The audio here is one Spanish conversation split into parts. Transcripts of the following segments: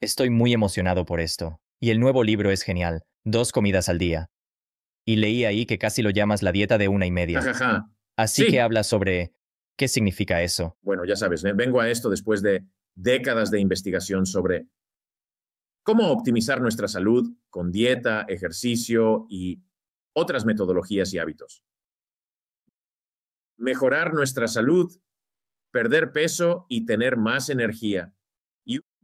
Estoy muy emocionado por esto. Y el nuevo libro es genial, dos comidas al día. Y leí ahí que casi lo llamas la dieta de una y media. Así que habla sobre qué significa eso. Bueno, ya sabes, vengo a esto después de décadas de investigación sobre cómo optimizar nuestra salud con dieta, ejercicio y otras metodologías y hábitos. Mejorar nuestra salud, perder peso y tener más energía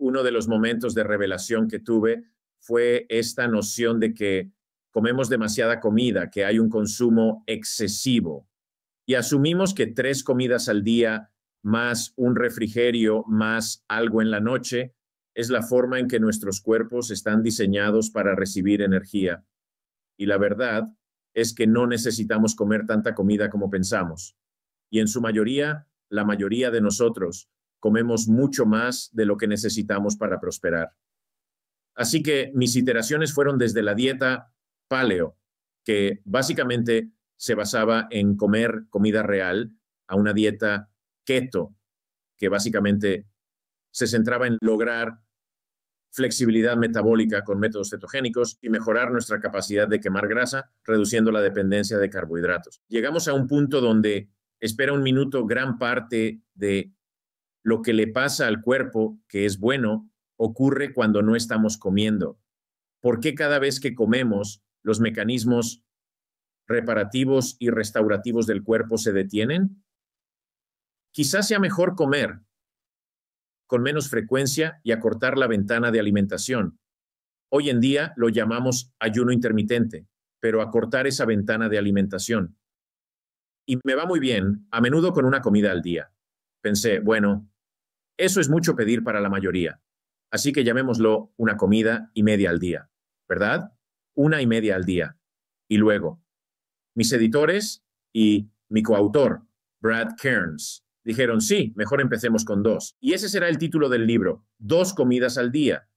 uno de los momentos de revelación que tuve fue esta noción de que comemos demasiada comida, que hay un consumo excesivo y asumimos que tres comidas al día más un refrigerio más algo en la noche es la forma en que nuestros cuerpos están diseñados para recibir energía. Y la verdad es que no necesitamos comer tanta comida como pensamos. Y en su mayoría, la mayoría de nosotros comemos mucho más de lo que necesitamos para prosperar. Así que mis iteraciones fueron desde la dieta paleo, que básicamente se basaba en comer comida real, a una dieta keto, que básicamente se centraba en lograr flexibilidad metabólica con métodos cetogénicos y mejorar nuestra capacidad de quemar grasa, reduciendo la dependencia de carbohidratos. Llegamos a un punto donde espera un minuto gran parte de lo que le pasa al cuerpo, que es bueno, ocurre cuando no estamos comiendo. ¿Por qué cada vez que comemos los mecanismos reparativos y restaurativos del cuerpo se detienen? Quizás sea mejor comer con menos frecuencia y acortar la ventana de alimentación. Hoy en día lo llamamos ayuno intermitente, pero acortar esa ventana de alimentación. Y me va muy bien, a menudo con una comida al día. Pensé, bueno, eso es mucho pedir para la mayoría. Así que llamémoslo una comida y media al día, ¿verdad? Una y media al día. Y luego, mis editores y mi coautor, Brad cairns dijeron, sí, mejor empecemos con dos. Y ese será el título del libro, Dos comidas al día.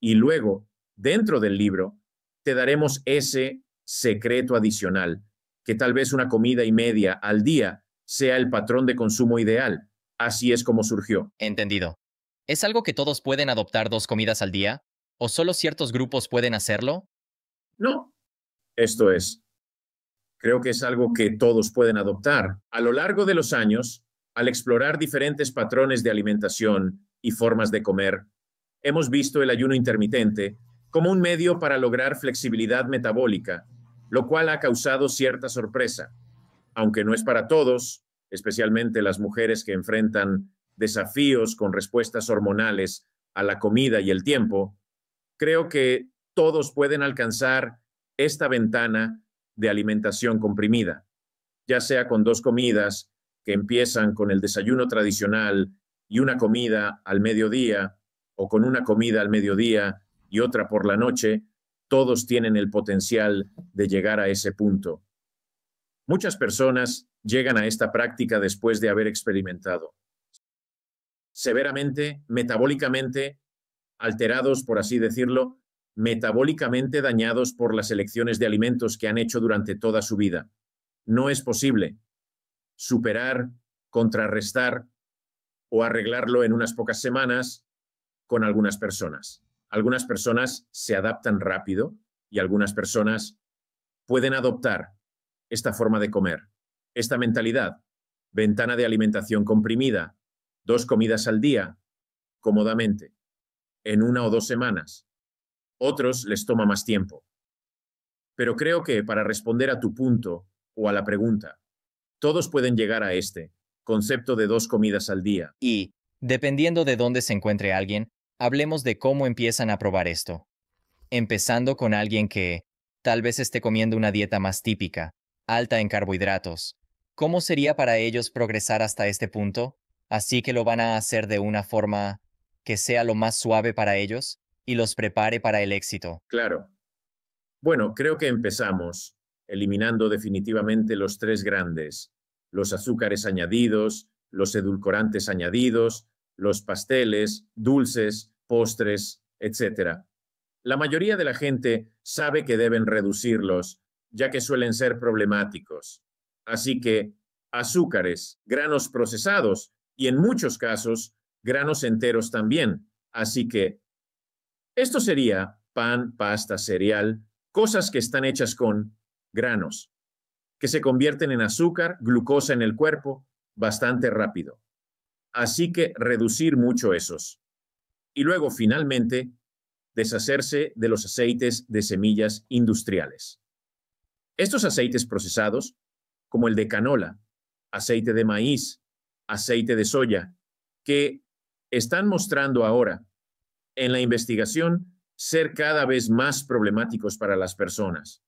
Y luego, dentro del libro, te daremos ese secreto adicional, que tal vez una comida y media al día sea el patrón de consumo ideal así es como surgió. Entendido. ¿Es algo que todos pueden adoptar dos comidas al día? ¿O solo ciertos grupos pueden hacerlo? No. Esto es. Creo que es algo que todos pueden adoptar. A lo largo de los años, al explorar diferentes patrones de alimentación y formas de comer, hemos visto el ayuno intermitente como un medio para lograr flexibilidad metabólica, lo cual ha causado cierta sorpresa. Aunque no es para todos, especialmente las mujeres que enfrentan desafíos con respuestas hormonales a la comida y el tiempo, creo que todos pueden alcanzar esta ventana de alimentación comprimida, ya sea con dos comidas que empiezan con el desayuno tradicional y una comida al mediodía, o con una comida al mediodía y otra por la noche, todos tienen el potencial de llegar a ese punto. Muchas personas llegan a esta práctica después de haber experimentado severamente, metabólicamente alterados, por así decirlo, metabólicamente dañados por las elecciones de alimentos que han hecho durante toda su vida. No es posible superar, contrarrestar o arreglarlo en unas pocas semanas con algunas personas. Algunas personas se adaptan rápido y algunas personas pueden adoptar esta forma de comer, esta mentalidad, ventana de alimentación comprimida, dos comidas al día, cómodamente, en una o dos semanas. Otros les toma más tiempo. Pero creo que para responder a tu punto o a la pregunta, todos pueden llegar a este concepto de dos comidas al día. Y, dependiendo de dónde se encuentre alguien, hablemos de cómo empiezan a probar esto. Empezando con alguien que, tal vez esté comiendo una dieta más típica, alta en carbohidratos. ¿Cómo sería para ellos progresar hasta este punto? Así que lo van a hacer de una forma que sea lo más suave para ellos y los prepare para el éxito. Claro. Bueno, creo que empezamos eliminando definitivamente los tres grandes, los azúcares añadidos, los edulcorantes añadidos, los pasteles, dulces, postres, etc. La mayoría de la gente sabe que deben reducirlos, ya que suelen ser problemáticos. Así que azúcares, granos procesados y en muchos casos granos enteros también. Así que esto sería pan, pasta, cereal, cosas que están hechas con granos, que se convierten en azúcar, glucosa en el cuerpo bastante rápido. Así que reducir mucho esos. Y luego, finalmente, deshacerse de los aceites de semillas industriales. Estos aceites procesados, como el de canola, aceite de maíz, aceite de soya, que están mostrando ahora en la investigación ser cada vez más problemáticos para las personas.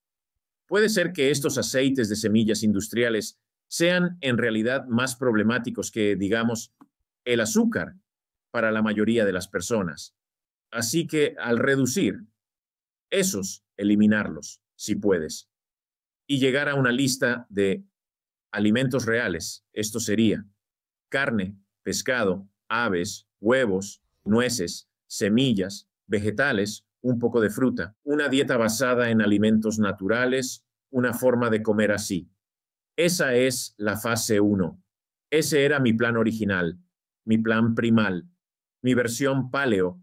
Puede ser que estos aceites de semillas industriales sean en realidad más problemáticos que, digamos, el azúcar para la mayoría de las personas. Así que al reducir, esos, eliminarlos, si puedes y llegar a una lista de alimentos reales. Esto sería carne, pescado, aves, huevos, nueces, semillas, vegetales, un poco de fruta, una dieta basada en alimentos naturales, una forma de comer así. Esa es la fase 1. Ese era mi plan original, mi plan primal, mi versión paleo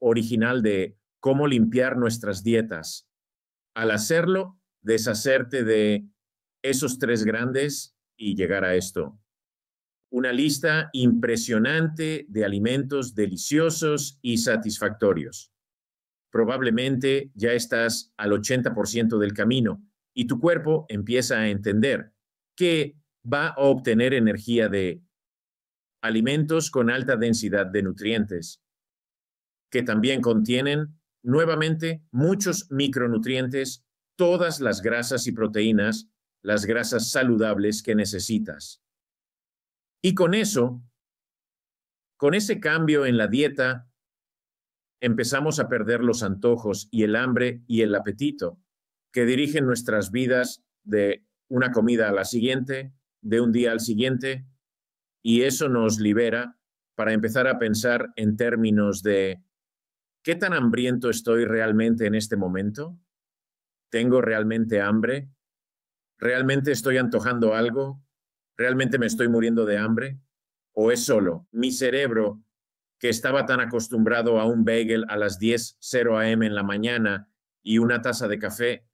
original de cómo limpiar nuestras dietas. Al hacerlo, deshacerte de esos tres grandes y llegar a esto. Una lista impresionante de alimentos deliciosos y satisfactorios. Probablemente ya estás al 80% del camino y tu cuerpo empieza a entender que va a obtener energía de alimentos con alta densidad de nutrientes, que también contienen nuevamente muchos micronutrientes todas las grasas y proteínas, las grasas saludables que necesitas. Y con eso, con ese cambio en la dieta, empezamos a perder los antojos y el hambre y el apetito que dirigen nuestras vidas de una comida a la siguiente, de un día al siguiente, y eso nos libera para empezar a pensar en términos de ¿qué tan hambriento estoy realmente en este momento? ¿Tengo realmente hambre? ¿Realmente estoy antojando algo? ¿Realmente me estoy muriendo de hambre? ¿O es solo mi cerebro que estaba tan acostumbrado a un bagel a las 10.00 a.m. en la mañana y una taza de café?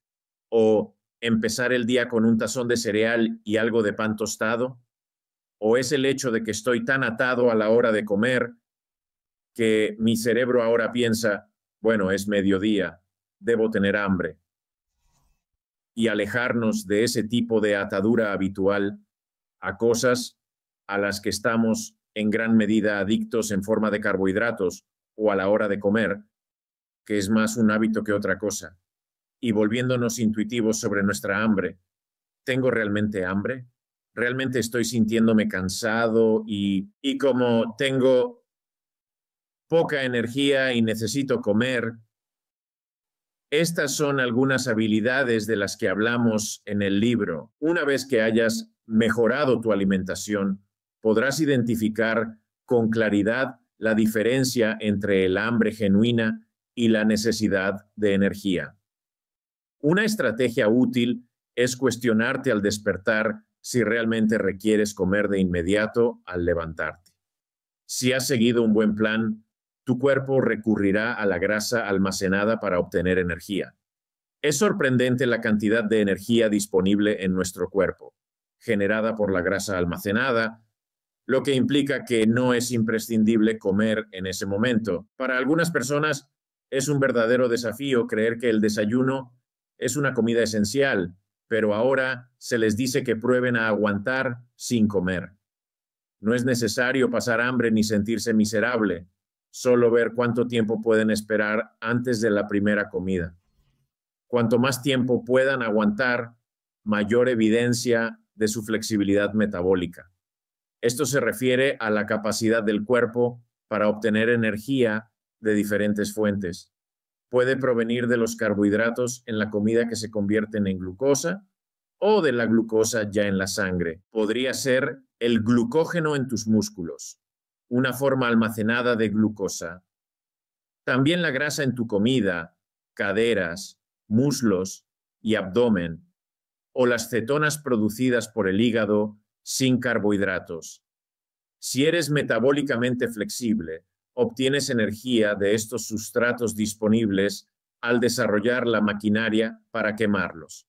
¿O empezar el día con un tazón de cereal y algo de pan tostado? ¿O es el hecho de que estoy tan atado a la hora de comer que mi cerebro ahora piensa, bueno, es mediodía, debo tener hambre? y alejarnos de ese tipo de atadura habitual a cosas a las que estamos en gran medida adictos en forma de carbohidratos o a la hora de comer, que es más un hábito que otra cosa, y volviéndonos intuitivos sobre nuestra hambre. ¿Tengo realmente hambre? ¿Realmente estoy sintiéndome cansado y, y como tengo poca energía y necesito comer, estas son algunas habilidades de las que hablamos en el libro. Una vez que hayas mejorado tu alimentación, podrás identificar con claridad la diferencia entre el hambre genuina y la necesidad de energía. Una estrategia útil es cuestionarte al despertar si realmente requieres comer de inmediato al levantarte. Si has seguido un buen plan, tu cuerpo recurrirá a la grasa almacenada para obtener energía. Es sorprendente la cantidad de energía disponible en nuestro cuerpo, generada por la grasa almacenada, lo que implica que no es imprescindible comer en ese momento. Para algunas personas es un verdadero desafío creer que el desayuno es una comida esencial, pero ahora se les dice que prueben a aguantar sin comer. No es necesario pasar hambre ni sentirse miserable solo ver cuánto tiempo pueden esperar antes de la primera comida. Cuanto más tiempo puedan aguantar, mayor evidencia de su flexibilidad metabólica. Esto se refiere a la capacidad del cuerpo para obtener energía de diferentes fuentes. Puede provenir de los carbohidratos en la comida que se convierten en glucosa o de la glucosa ya en la sangre. Podría ser el glucógeno en tus músculos una forma almacenada de glucosa. También la grasa en tu comida, caderas, muslos y abdomen, o las cetonas producidas por el hígado sin carbohidratos. Si eres metabólicamente flexible, obtienes energía de estos sustratos disponibles al desarrollar la maquinaria para quemarlos.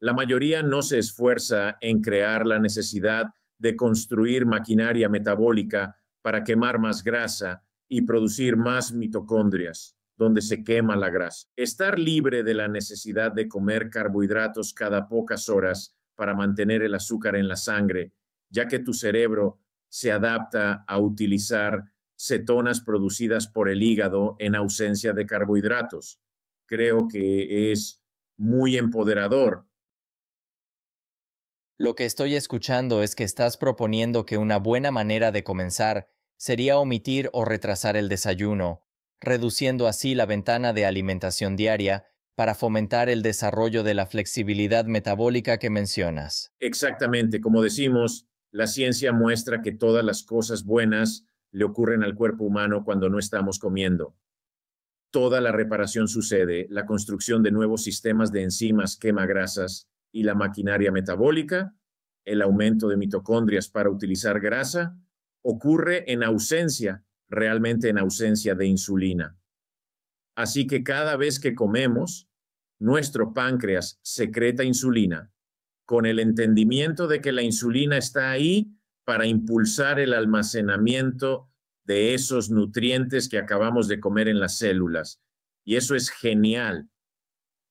La mayoría no se esfuerza en crear la necesidad de construir maquinaria metabólica para quemar más grasa y producir más mitocondrias, donde se quema la grasa. Estar libre de la necesidad de comer carbohidratos cada pocas horas para mantener el azúcar en la sangre, ya que tu cerebro se adapta a utilizar cetonas producidas por el hígado en ausencia de carbohidratos. Creo que es muy empoderador. Lo que estoy escuchando es que estás proponiendo que una buena manera de comenzar sería omitir o retrasar el desayuno, reduciendo así la ventana de alimentación diaria para fomentar el desarrollo de la flexibilidad metabólica que mencionas. Exactamente, como decimos, la ciencia muestra que todas las cosas buenas le ocurren al cuerpo humano cuando no estamos comiendo. Toda la reparación sucede, la construcción de nuevos sistemas de enzimas quema grasas y la maquinaria metabólica, el aumento de mitocondrias para utilizar grasa, ocurre en ausencia, realmente en ausencia de insulina. Así que cada vez que comemos, nuestro páncreas secreta insulina con el entendimiento de que la insulina está ahí para impulsar el almacenamiento de esos nutrientes que acabamos de comer en las células. Y eso es genial.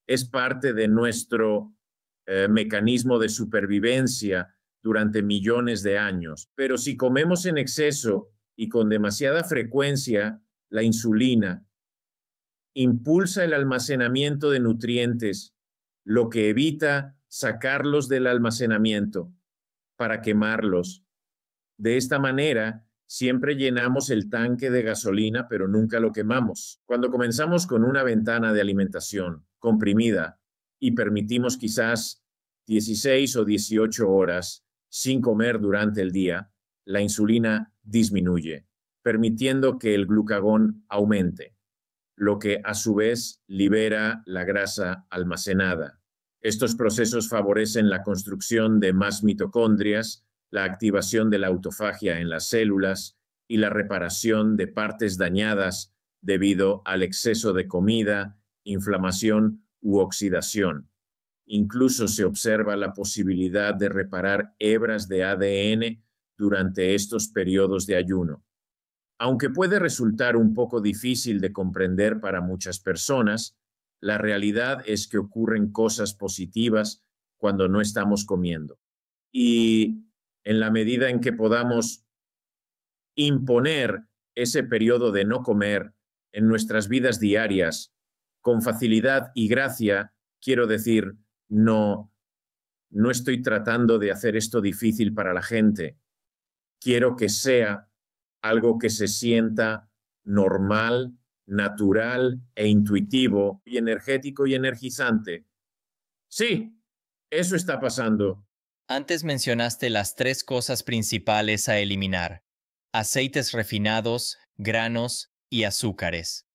Es parte de nuestro eh, mecanismo de supervivencia durante millones de años. Pero si comemos en exceso y con demasiada frecuencia, la insulina impulsa el almacenamiento de nutrientes, lo que evita sacarlos del almacenamiento para quemarlos. De esta manera, siempre llenamos el tanque de gasolina, pero nunca lo quemamos. Cuando comenzamos con una ventana de alimentación comprimida y permitimos quizás 16 o 18 horas, sin comer durante el día, la insulina disminuye, permitiendo que el glucagón aumente, lo que a su vez libera la grasa almacenada. Estos procesos favorecen la construcción de más mitocondrias, la activación de la autofagia en las células y la reparación de partes dañadas debido al exceso de comida, inflamación u oxidación. Incluso se observa la posibilidad de reparar hebras de ADN durante estos periodos de ayuno. Aunque puede resultar un poco difícil de comprender para muchas personas, la realidad es que ocurren cosas positivas cuando no estamos comiendo. Y en la medida en que podamos imponer ese periodo de no comer en nuestras vidas diarias, con facilidad y gracia, quiero decir, no, no estoy tratando de hacer esto difícil para la gente. Quiero que sea algo que se sienta normal, natural e intuitivo y energético y energizante. Sí, eso está pasando. Antes mencionaste las tres cosas principales a eliminar, aceites refinados, granos y azúcares.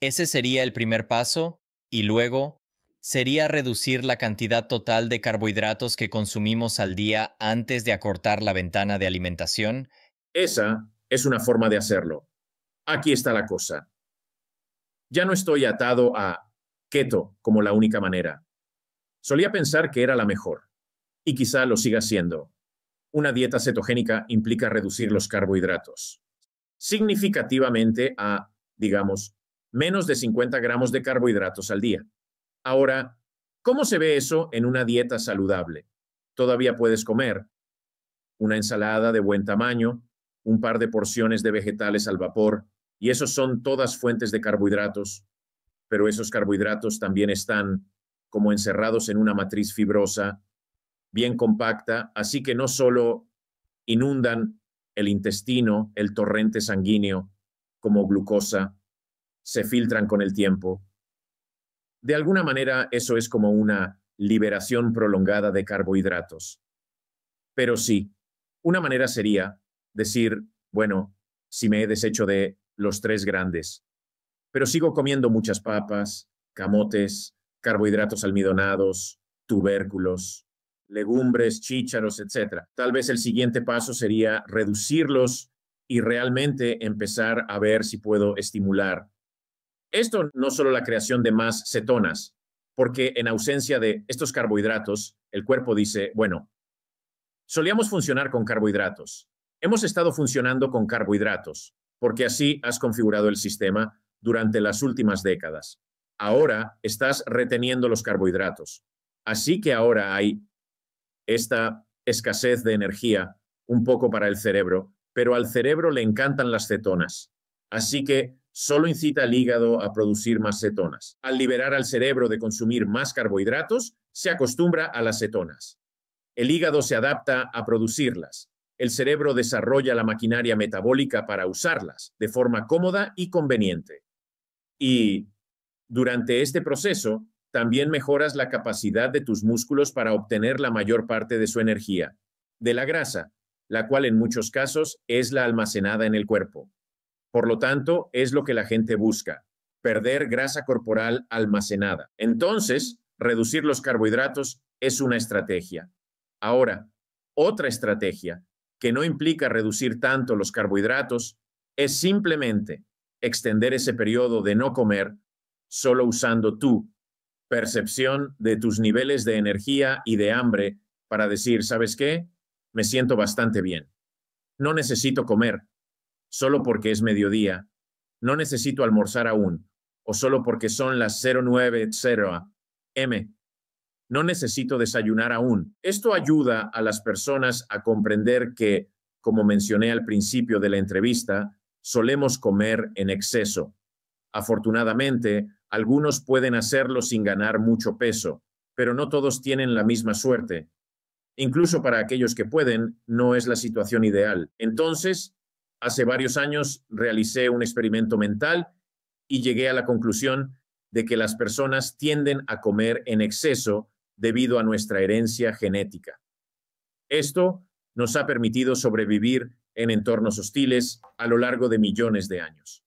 Ese sería el primer paso y luego sería reducir la cantidad total de carbohidratos que consumimos al día antes de acortar la ventana de alimentación? Esa es una forma de hacerlo. Aquí está la cosa. Ya no estoy atado a keto como la única manera. Solía pensar que era la mejor, y quizá lo siga siendo. Una dieta cetogénica implica reducir los carbohidratos significativamente a, digamos, menos de 50 gramos de carbohidratos al día. Ahora, ¿cómo se ve eso en una dieta saludable? Todavía puedes comer una ensalada de buen tamaño, un par de porciones de vegetales al vapor, y esos son todas fuentes de carbohidratos, pero esos carbohidratos también están como encerrados en una matriz fibrosa bien compacta, así que no solo inundan el intestino, el torrente sanguíneo como glucosa, se filtran con el tiempo, de alguna manera, eso es como una liberación prolongada de carbohidratos. Pero sí, una manera sería decir, bueno, si me he deshecho de los tres grandes, pero sigo comiendo muchas papas, camotes, carbohidratos almidonados, tubérculos, legumbres, chícharos, etc. Tal vez el siguiente paso sería reducirlos y realmente empezar a ver si puedo estimular esto no solo la creación de más cetonas, porque en ausencia de estos carbohidratos, el cuerpo dice, bueno, solíamos funcionar con carbohidratos. Hemos estado funcionando con carbohidratos, porque así has configurado el sistema durante las últimas décadas. Ahora estás reteniendo los carbohidratos. Así que ahora hay esta escasez de energía un poco para el cerebro, pero al cerebro le encantan las cetonas. Así que solo incita al hígado a producir más cetonas. Al liberar al cerebro de consumir más carbohidratos, se acostumbra a las cetonas. El hígado se adapta a producirlas. El cerebro desarrolla la maquinaria metabólica para usarlas de forma cómoda y conveniente. Y durante este proceso, también mejoras la capacidad de tus músculos para obtener la mayor parte de su energía, de la grasa, la cual en muchos casos es la almacenada en el cuerpo. Por lo tanto, es lo que la gente busca, perder grasa corporal almacenada. Entonces, reducir los carbohidratos es una estrategia. Ahora, otra estrategia que no implica reducir tanto los carbohidratos es simplemente extender ese periodo de no comer solo usando tu percepción de tus niveles de energía y de hambre para decir, ¿sabes qué? Me siento bastante bien. No necesito comer solo porque es mediodía, no necesito almorzar aún, o solo porque son las 090 M. No necesito desayunar aún. Esto ayuda a las personas a comprender que, como mencioné al principio de la entrevista, solemos comer en exceso. Afortunadamente, algunos pueden hacerlo sin ganar mucho peso, pero no todos tienen la misma suerte. Incluso para aquellos que pueden, no es la situación ideal. Entonces, Hace varios años realicé un experimento mental y llegué a la conclusión de que las personas tienden a comer en exceso debido a nuestra herencia genética. Esto nos ha permitido sobrevivir en entornos hostiles a lo largo de millones de años.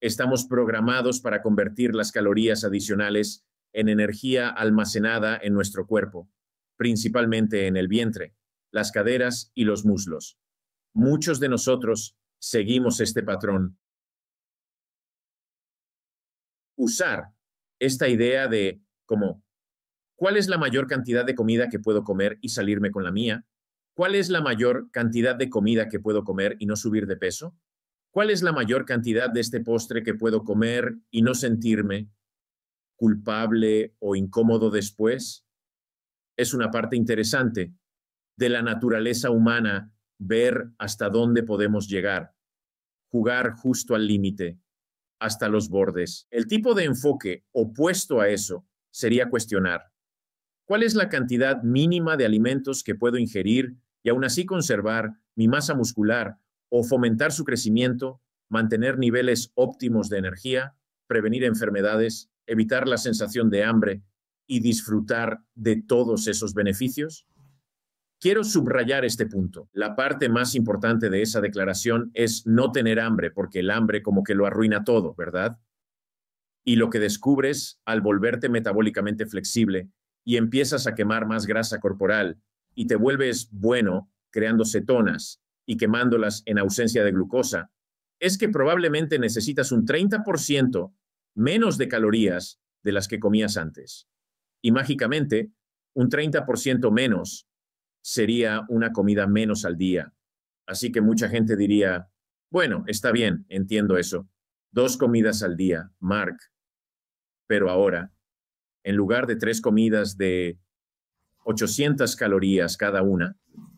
Estamos programados para convertir las calorías adicionales en energía almacenada en nuestro cuerpo, principalmente en el vientre, las caderas y los muslos. Muchos de nosotros seguimos este patrón. Usar esta idea de como, ¿cuál es la mayor cantidad de comida que puedo comer y salirme con la mía? ¿Cuál es la mayor cantidad de comida que puedo comer y no subir de peso? ¿Cuál es la mayor cantidad de este postre que puedo comer y no sentirme culpable o incómodo después? Es una parte interesante de la naturaleza humana ver hasta dónde podemos llegar, jugar justo al límite, hasta los bordes. El tipo de enfoque opuesto a eso sería cuestionar. ¿Cuál es la cantidad mínima de alimentos que puedo ingerir y aún así conservar mi masa muscular o fomentar su crecimiento, mantener niveles óptimos de energía, prevenir enfermedades, evitar la sensación de hambre y disfrutar de todos esos beneficios? Quiero subrayar este punto. La parte más importante de esa declaración es no tener hambre, porque el hambre como que lo arruina todo, ¿verdad? Y lo que descubres al volverte metabólicamente flexible y empiezas a quemar más grasa corporal y te vuelves bueno creando cetonas y quemándolas en ausencia de glucosa, es que probablemente necesitas un 30% menos de calorías de las que comías antes. Y mágicamente, un 30% menos sería una comida menos al día. Así que mucha gente diría, bueno, está bien, entiendo eso. Dos comidas al día, Mark. Pero ahora, en lugar de tres comidas de 800 calorías cada una,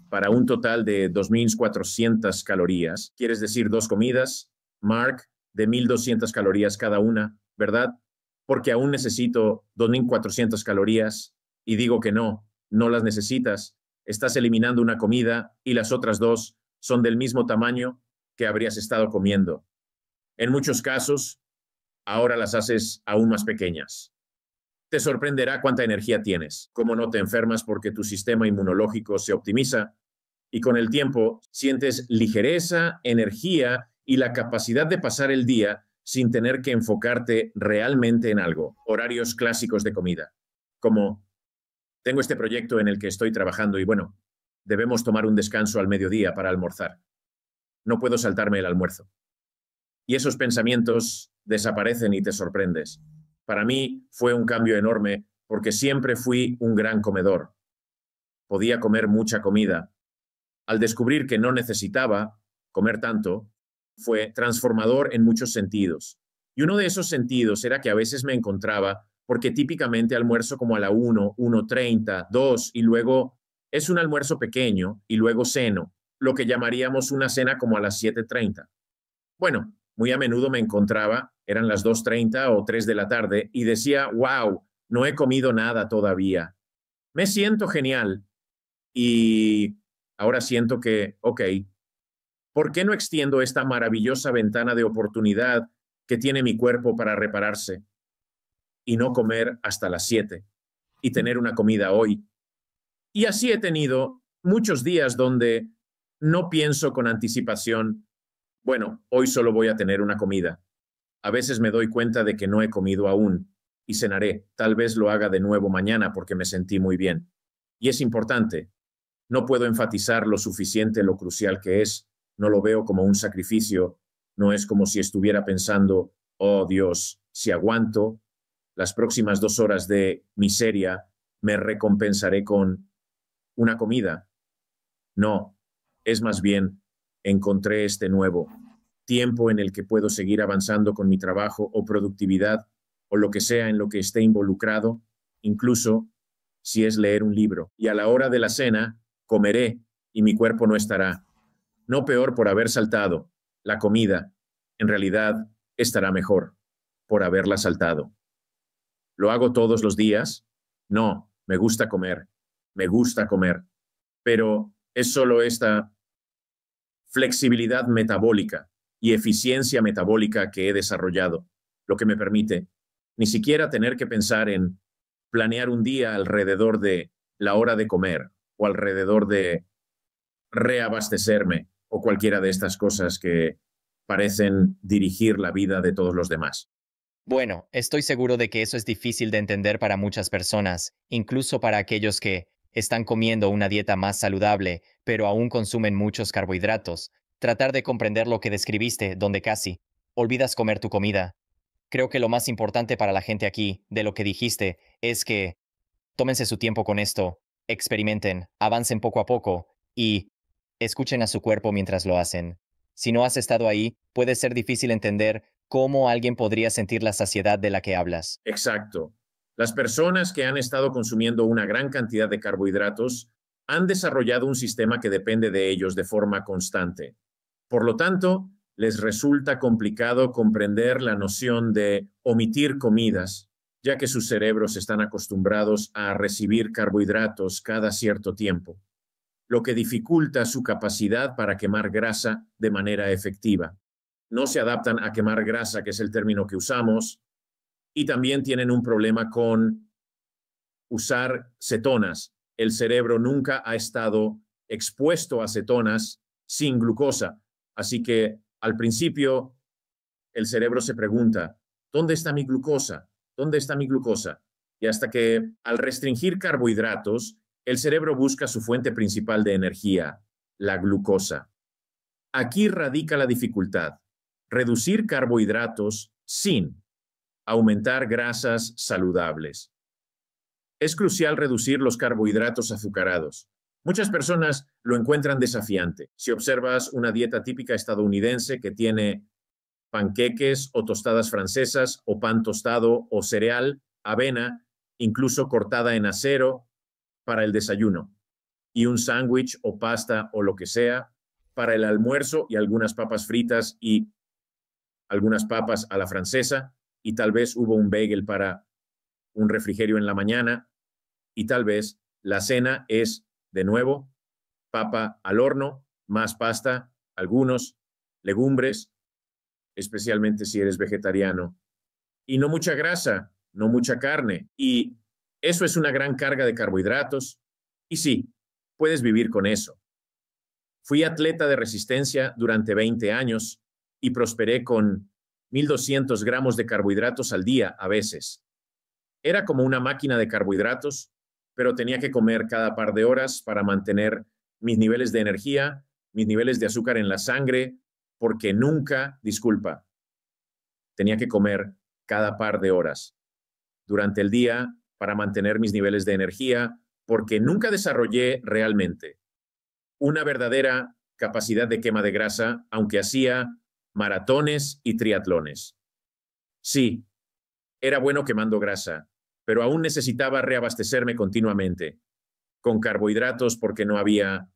para un total de 2.400 calorías, quieres decir dos comidas, Mark, de 1.200 calorías cada una, ¿verdad? Porque aún necesito 2.400 calorías y digo que no, no las necesitas, estás eliminando una comida y las otras dos son del mismo tamaño que habrías estado comiendo. En muchos casos, ahora las haces aún más pequeñas. Te sorprenderá cuánta energía tienes, cómo no te enfermas porque tu sistema inmunológico se optimiza y con el tiempo sientes ligereza, energía y la capacidad de pasar el día sin tener que enfocarte realmente en algo. Horarios clásicos de comida, como tengo este proyecto en el que estoy trabajando y bueno, debemos tomar un descanso al mediodía para almorzar. No puedo saltarme el almuerzo. Y esos pensamientos desaparecen y te sorprendes. Para mí fue un cambio enorme porque siempre fui un gran comedor. Podía comer mucha comida. Al descubrir que no necesitaba comer tanto, fue transformador en muchos sentidos. Y uno de esos sentidos era que a veces me encontraba porque típicamente almuerzo como a la 1, 1.30, 2, y luego es un almuerzo pequeño y luego seno, lo que llamaríamos una cena como a las 7.30. Bueno, muy a menudo me encontraba, eran las 2.30 o 3 de la tarde, y decía, wow, no he comido nada todavía. Me siento genial y ahora siento que, ok, ¿por qué no extiendo esta maravillosa ventana de oportunidad que tiene mi cuerpo para repararse? y no comer hasta las 7 y tener una comida hoy. Y así he tenido muchos días donde no pienso con anticipación, bueno, hoy solo voy a tener una comida. A veces me doy cuenta de que no he comido aún y cenaré. Tal vez lo haga de nuevo mañana porque me sentí muy bien. Y es importante. No puedo enfatizar lo suficiente lo crucial que es. No lo veo como un sacrificio. No es como si estuviera pensando, oh Dios, si aguanto, las próximas dos horas de miseria me recompensaré con una comida. No, es más bien, encontré este nuevo tiempo en el que puedo seguir avanzando con mi trabajo o productividad o lo que sea en lo que esté involucrado, incluso si es leer un libro. Y a la hora de la cena, comeré y mi cuerpo no estará. No peor por haber saltado la comida. En realidad, estará mejor por haberla saltado lo hago todos los días. No, me gusta comer, me gusta comer, pero es solo esta flexibilidad metabólica y eficiencia metabólica que he desarrollado, lo que me permite ni siquiera tener que pensar en planear un día alrededor de la hora de comer o alrededor de reabastecerme o cualquiera de estas cosas que parecen dirigir la vida de todos los demás. Bueno, estoy seguro de que eso es difícil de entender para muchas personas, incluso para aquellos que están comiendo una dieta más saludable, pero aún consumen muchos carbohidratos. Tratar de comprender lo que describiste, donde casi olvidas comer tu comida. Creo que lo más importante para la gente aquí, de lo que dijiste, es que tómense su tiempo con esto, experimenten, avancen poco a poco y escuchen a su cuerpo mientras lo hacen. Si no has estado ahí, puede ser difícil entender cómo alguien podría sentir la saciedad de la que hablas. Exacto. Las personas que han estado consumiendo una gran cantidad de carbohidratos han desarrollado un sistema que depende de ellos de forma constante. Por lo tanto, les resulta complicado comprender la noción de omitir comidas, ya que sus cerebros están acostumbrados a recibir carbohidratos cada cierto tiempo, lo que dificulta su capacidad para quemar grasa de manera efectiva no se adaptan a quemar grasa, que es el término que usamos, y también tienen un problema con usar cetonas. El cerebro nunca ha estado expuesto a cetonas sin glucosa. Así que al principio el cerebro se pregunta, ¿dónde está mi glucosa? ¿Dónde está mi glucosa? Y hasta que al restringir carbohidratos, el cerebro busca su fuente principal de energía, la glucosa. Aquí radica la dificultad reducir carbohidratos sin aumentar grasas saludables. Es crucial reducir los carbohidratos azucarados. Muchas personas lo encuentran desafiante. Si observas una dieta típica estadounidense que tiene panqueques o tostadas francesas o pan tostado o cereal, avena, incluso cortada en acero para el desayuno, y un sándwich o pasta o lo que sea para el almuerzo y algunas papas fritas y algunas papas a la francesa y tal vez hubo un bagel para un refrigerio en la mañana y tal vez la cena es de nuevo papa al horno, más pasta, algunos legumbres, especialmente si eres vegetariano. Y no mucha grasa, no mucha carne. Y eso es una gran carga de carbohidratos. Y sí, puedes vivir con eso. Fui atleta de resistencia durante 20 años y prosperé con 1.200 gramos de carbohidratos al día a veces. Era como una máquina de carbohidratos, pero tenía que comer cada par de horas para mantener mis niveles de energía, mis niveles de azúcar en la sangre, porque nunca, disculpa, tenía que comer cada par de horas durante el día para mantener mis niveles de energía, porque nunca desarrollé realmente una verdadera capacidad de quema de grasa, aunque hacía maratones y triatlones. Sí, era bueno quemando grasa, pero aún necesitaba reabastecerme continuamente, con carbohidratos porque no había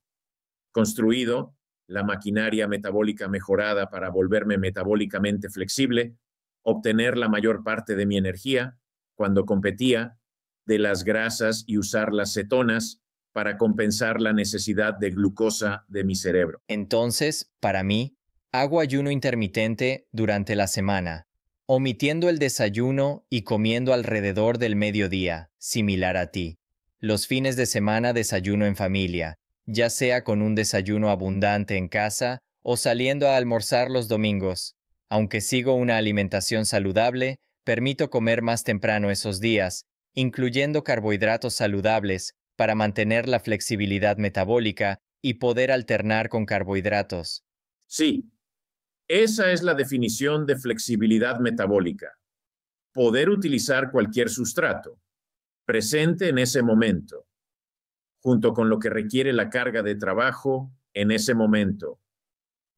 construido la maquinaria metabólica mejorada para volverme metabólicamente flexible, obtener la mayor parte de mi energía cuando competía de las grasas y usar las cetonas para compensar la necesidad de glucosa de mi cerebro. Entonces, para mí, Hago ayuno intermitente durante la semana, omitiendo el desayuno y comiendo alrededor del mediodía, similar a ti. Los fines de semana desayuno en familia, ya sea con un desayuno abundante en casa o saliendo a almorzar los domingos. Aunque sigo una alimentación saludable, permito comer más temprano esos días, incluyendo carbohidratos saludables, para mantener la flexibilidad metabólica y poder alternar con carbohidratos. Sí, esa es la definición de flexibilidad metabólica. Poder utilizar cualquier sustrato presente en ese momento, junto con lo que requiere la carga de trabajo en ese momento.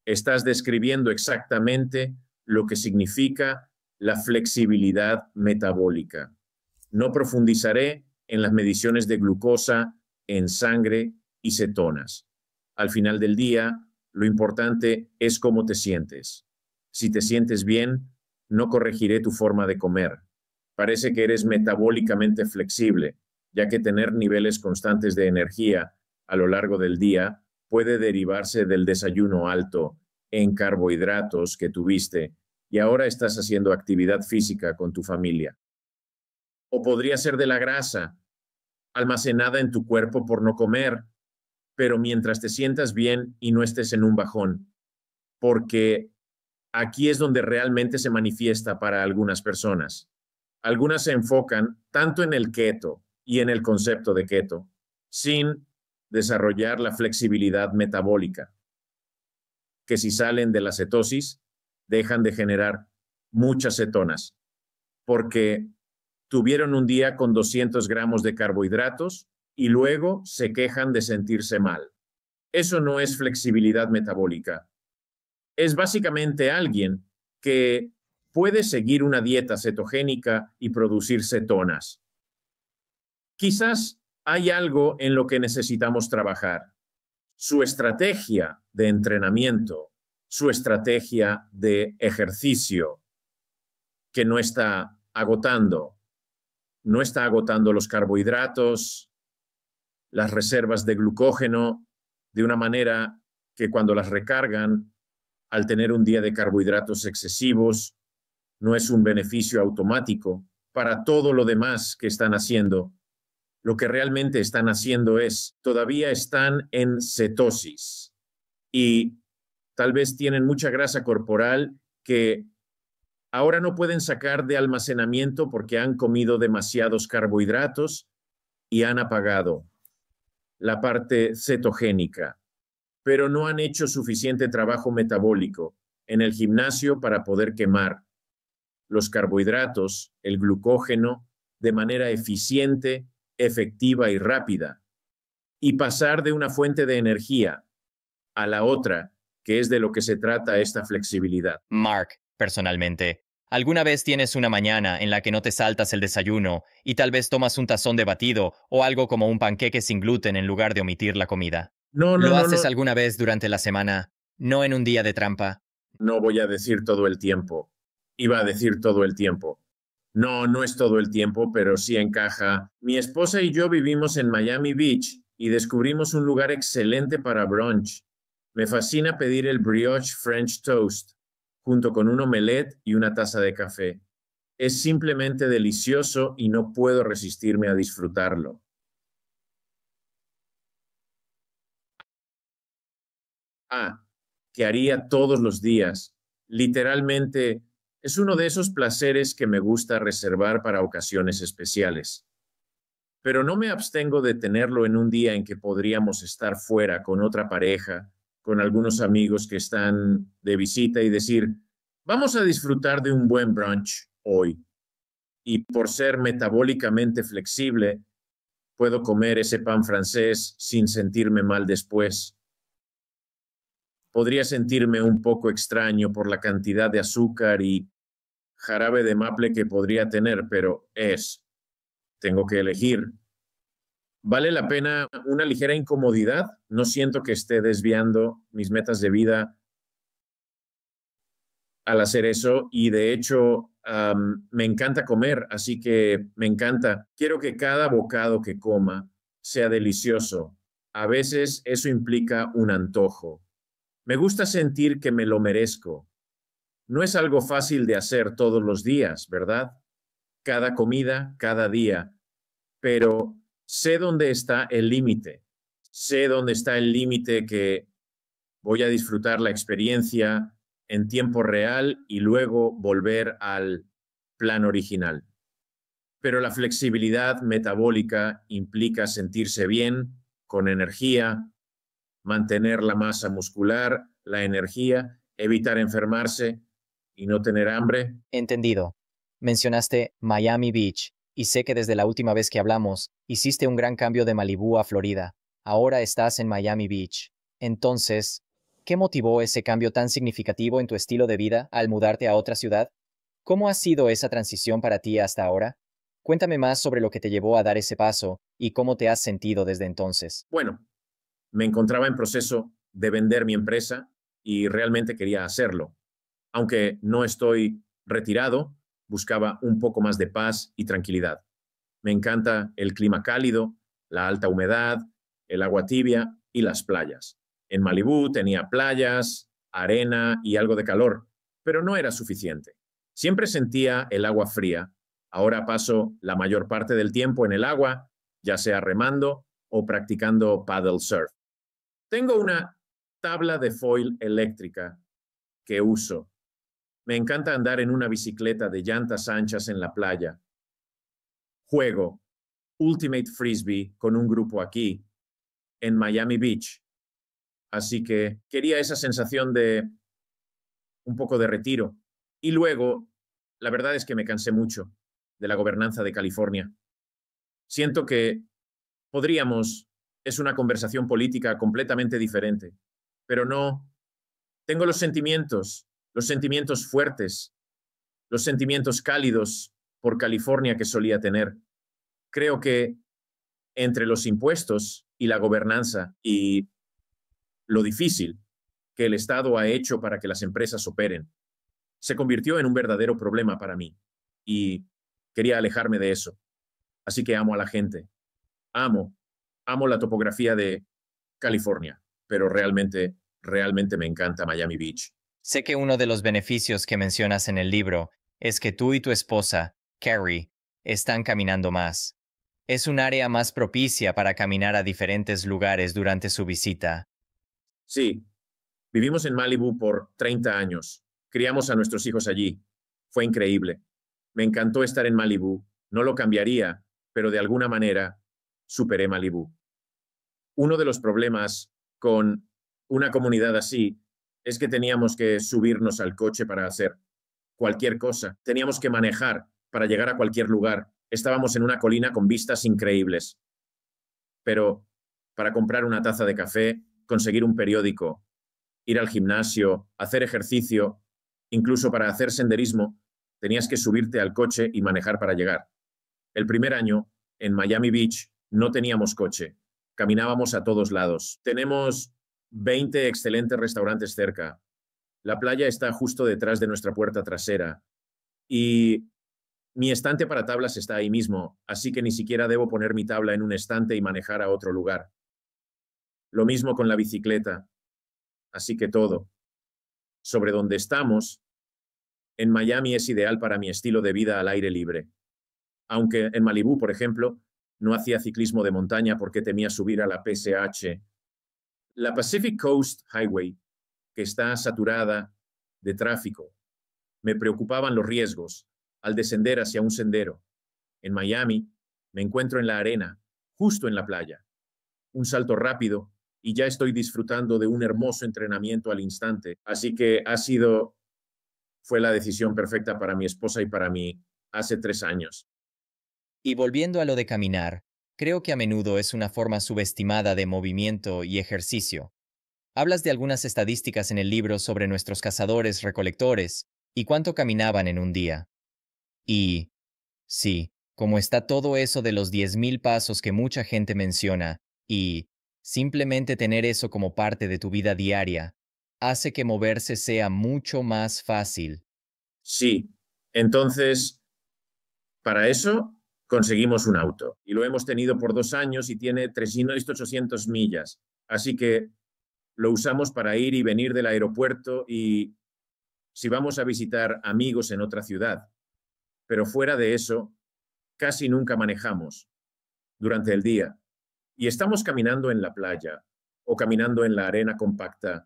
Estás describiendo exactamente lo que significa la flexibilidad metabólica. No profundizaré en las mediciones de glucosa en sangre y cetonas. Al final del día, lo importante es cómo te sientes. Si te sientes bien, no corregiré tu forma de comer. Parece que eres metabólicamente flexible, ya que tener niveles constantes de energía a lo largo del día puede derivarse del desayuno alto en carbohidratos que tuviste y ahora estás haciendo actividad física con tu familia. O podría ser de la grasa almacenada en tu cuerpo por no comer pero mientras te sientas bien y no estés en un bajón, porque aquí es donde realmente se manifiesta para algunas personas. Algunas se enfocan tanto en el keto y en el concepto de keto, sin desarrollar la flexibilidad metabólica, que si salen de la cetosis, dejan de generar muchas cetonas, porque tuvieron un día con 200 gramos de carbohidratos y luego se quejan de sentirse mal. Eso no es flexibilidad metabólica. Es básicamente alguien que puede seguir una dieta cetogénica y producir cetonas. Quizás hay algo en lo que necesitamos trabajar. Su estrategia de entrenamiento, su estrategia de ejercicio, que no está agotando, no está agotando los carbohidratos, las reservas de glucógeno de una manera que cuando las recargan, al tener un día de carbohidratos excesivos, no es un beneficio automático para todo lo demás que están haciendo. Lo que realmente están haciendo es, todavía están en cetosis y tal vez tienen mucha grasa corporal que ahora no pueden sacar de almacenamiento porque han comido demasiados carbohidratos y han apagado la parte cetogénica, pero no han hecho suficiente trabajo metabólico en el gimnasio para poder quemar los carbohidratos, el glucógeno, de manera eficiente, efectiva y rápida, y pasar de una fuente de energía a la otra, que es de lo que se trata esta flexibilidad. Mark, personalmente, ¿Alguna vez tienes una mañana en la que no te saltas el desayuno y tal vez tomas un tazón de batido o algo como un panqueque sin gluten en lugar de omitir la comida? No, no. ¿Lo haces alguna vez durante la semana, no en un día de trampa? No voy a decir todo el tiempo. Iba a decir todo el tiempo. No, no es todo el tiempo, pero sí encaja. Mi esposa y yo vivimos en Miami Beach y descubrimos un lugar excelente para brunch. Me fascina pedir el brioche French toast junto con un omelette y una taza de café. Es simplemente delicioso y no puedo resistirme a disfrutarlo. Ah, que haría todos los días. Literalmente, es uno de esos placeres que me gusta reservar para ocasiones especiales. Pero no me abstengo de tenerlo en un día en que podríamos estar fuera con otra pareja con algunos amigos que están de visita y decir, vamos a disfrutar de un buen brunch hoy. Y por ser metabólicamente flexible, puedo comer ese pan francés sin sentirme mal después. Podría sentirme un poco extraño por la cantidad de azúcar y jarabe de maple que podría tener, pero es, tengo que elegir vale la pena una ligera incomodidad. No siento que esté desviando mis metas de vida al hacer eso y de hecho me encanta comer, así que me encanta. Quiero que cada bocado que coma sea delicioso. A veces eso implica un antojo. Me gusta sentir que me lo merezco. No es algo fácil de hacer todos los días, ¿verdad? Cada comida, cada día. Pero sé dónde está el límite, sé dónde está el límite que voy a disfrutar la experiencia en tiempo real y luego volver al plan original. Pero la flexibilidad metabólica implica sentirse bien, con energía, mantener la masa muscular, la energía, evitar enfermarse y no tener hambre. Entendido. Mencionaste Miami Beach y sé que desde la última vez que hablamos, hiciste un gran cambio de Malibú a Florida. Ahora estás en Miami Beach. Entonces, ¿qué motivó ese cambio tan significativo en tu estilo de vida al mudarte a otra ciudad? ¿Cómo ha sido esa transición para ti hasta ahora? Cuéntame más sobre lo que te llevó a dar ese paso y cómo te has sentido desde entonces. Bueno, me encontraba en proceso de vender mi empresa y realmente quería hacerlo. Aunque no estoy retirado, buscaba un poco más de paz y tranquilidad. Me encanta el clima cálido, la alta humedad, el agua tibia y las playas. En Malibú tenía playas, arena y algo de calor, pero no era suficiente. Siempre sentía el agua fría. Ahora paso la mayor parte del tiempo en el agua, ya sea remando o practicando paddle surf. Tengo una tabla de foil eléctrica que uso me encanta andar en una bicicleta de llantas anchas en la playa. Juego Ultimate Frisbee con un grupo aquí, en Miami Beach. Así que quería esa sensación de un poco de retiro. Y luego, la verdad es que me cansé mucho de la gobernanza de California. Siento que podríamos, es una conversación política completamente diferente, pero no, tengo los sentimientos los sentimientos fuertes, los sentimientos cálidos por California que solía tener. Creo que entre los impuestos y la gobernanza y lo difícil que el Estado ha hecho para que las empresas operen, se convirtió en un verdadero problema para mí y quería alejarme de eso. Así que amo a la gente. Amo, amo la topografía de California, pero realmente, realmente me encanta Miami Beach. Sé que uno de los beneficios que mencionas en el libro es que tú y tu esposa, Carrie, están caminando más. Es un área más propicia para caminar a diferentes lugares durante su visita. Sí, vivimos en Malibu por 30 años. Criamos a nuestros hijos allí. Fue increíble. Me encantó estar en Malibu. No lo cambiaría, pero de alguna manera superé Malibu. Uno de los problemas con una comunidad así es que teníamos que subirnos al coche para hacer cualquier cosa, teníamos que manejar para llegar a cualquier lugar. Estábamos en una colina con vistas increíbles. Pero para comprar una taza de café, conseguir un periódico, ir al gimnasio, hacer ejercicio, incluso para hacer senderismo, tenías que subirte al coche y manejar para llegar. El primer año, en Miami Beach, no teníamos coche, caminábamos a todos lados. Tenemos 20 excelentes restaurantes cerca. La playa está justo detrás de nuestra puerta trasera. Y mi estante para tablas está ahí mismo, así que ni siquiera debo poner mi tabla en un estante y manejar a otro lugar. Lo mismo con la bicicleta. Así que todo. Sobre donde estamos, en Miami es ideal para mi estilo de vida al aire libre. Aunque en Malibú, por ejemplo, no hacía ciclismo de montaña porque temía subir a la PSH la Pacific Coast Highway, que está saturada de tráfico, me preocupaban los riesgos al descender hacia un sendero. En Miami, me encuentro en la arena, justo en la playa. Un salto rápido y ya estoy disfrutando de un hermoso entrenamiento al instante. Así que ha sido, fue la decisión perfecta para mi esposa y para mí hace tres años. Y volviendo a lo de caminar, Creo que a menudo es una forma subestimada de movimiento y ejercicio. Hablas de algunas estadísticas en el libro sobre nuestros cazadores recolectores y cuánto caminaban en un día. Y, sí, como está todo eso de los 10.000 pasos que mucha gente menciona, y simplemente tener eso como parte de tu vida diaria, hace que moverse sea mucho más fácil. Sí, entonces, para eso conseguimos un auto. Y lo hemos tenido por dos años y tiene 300, millas. Así que lo usamos para ir y venir del aeropuerto y si vamos a visitar amigos en otra ciudad. Pero fuera de eso, casi nunca manejamos durante el día. Y estamos caminando en la playa o caminando en la arena compacta,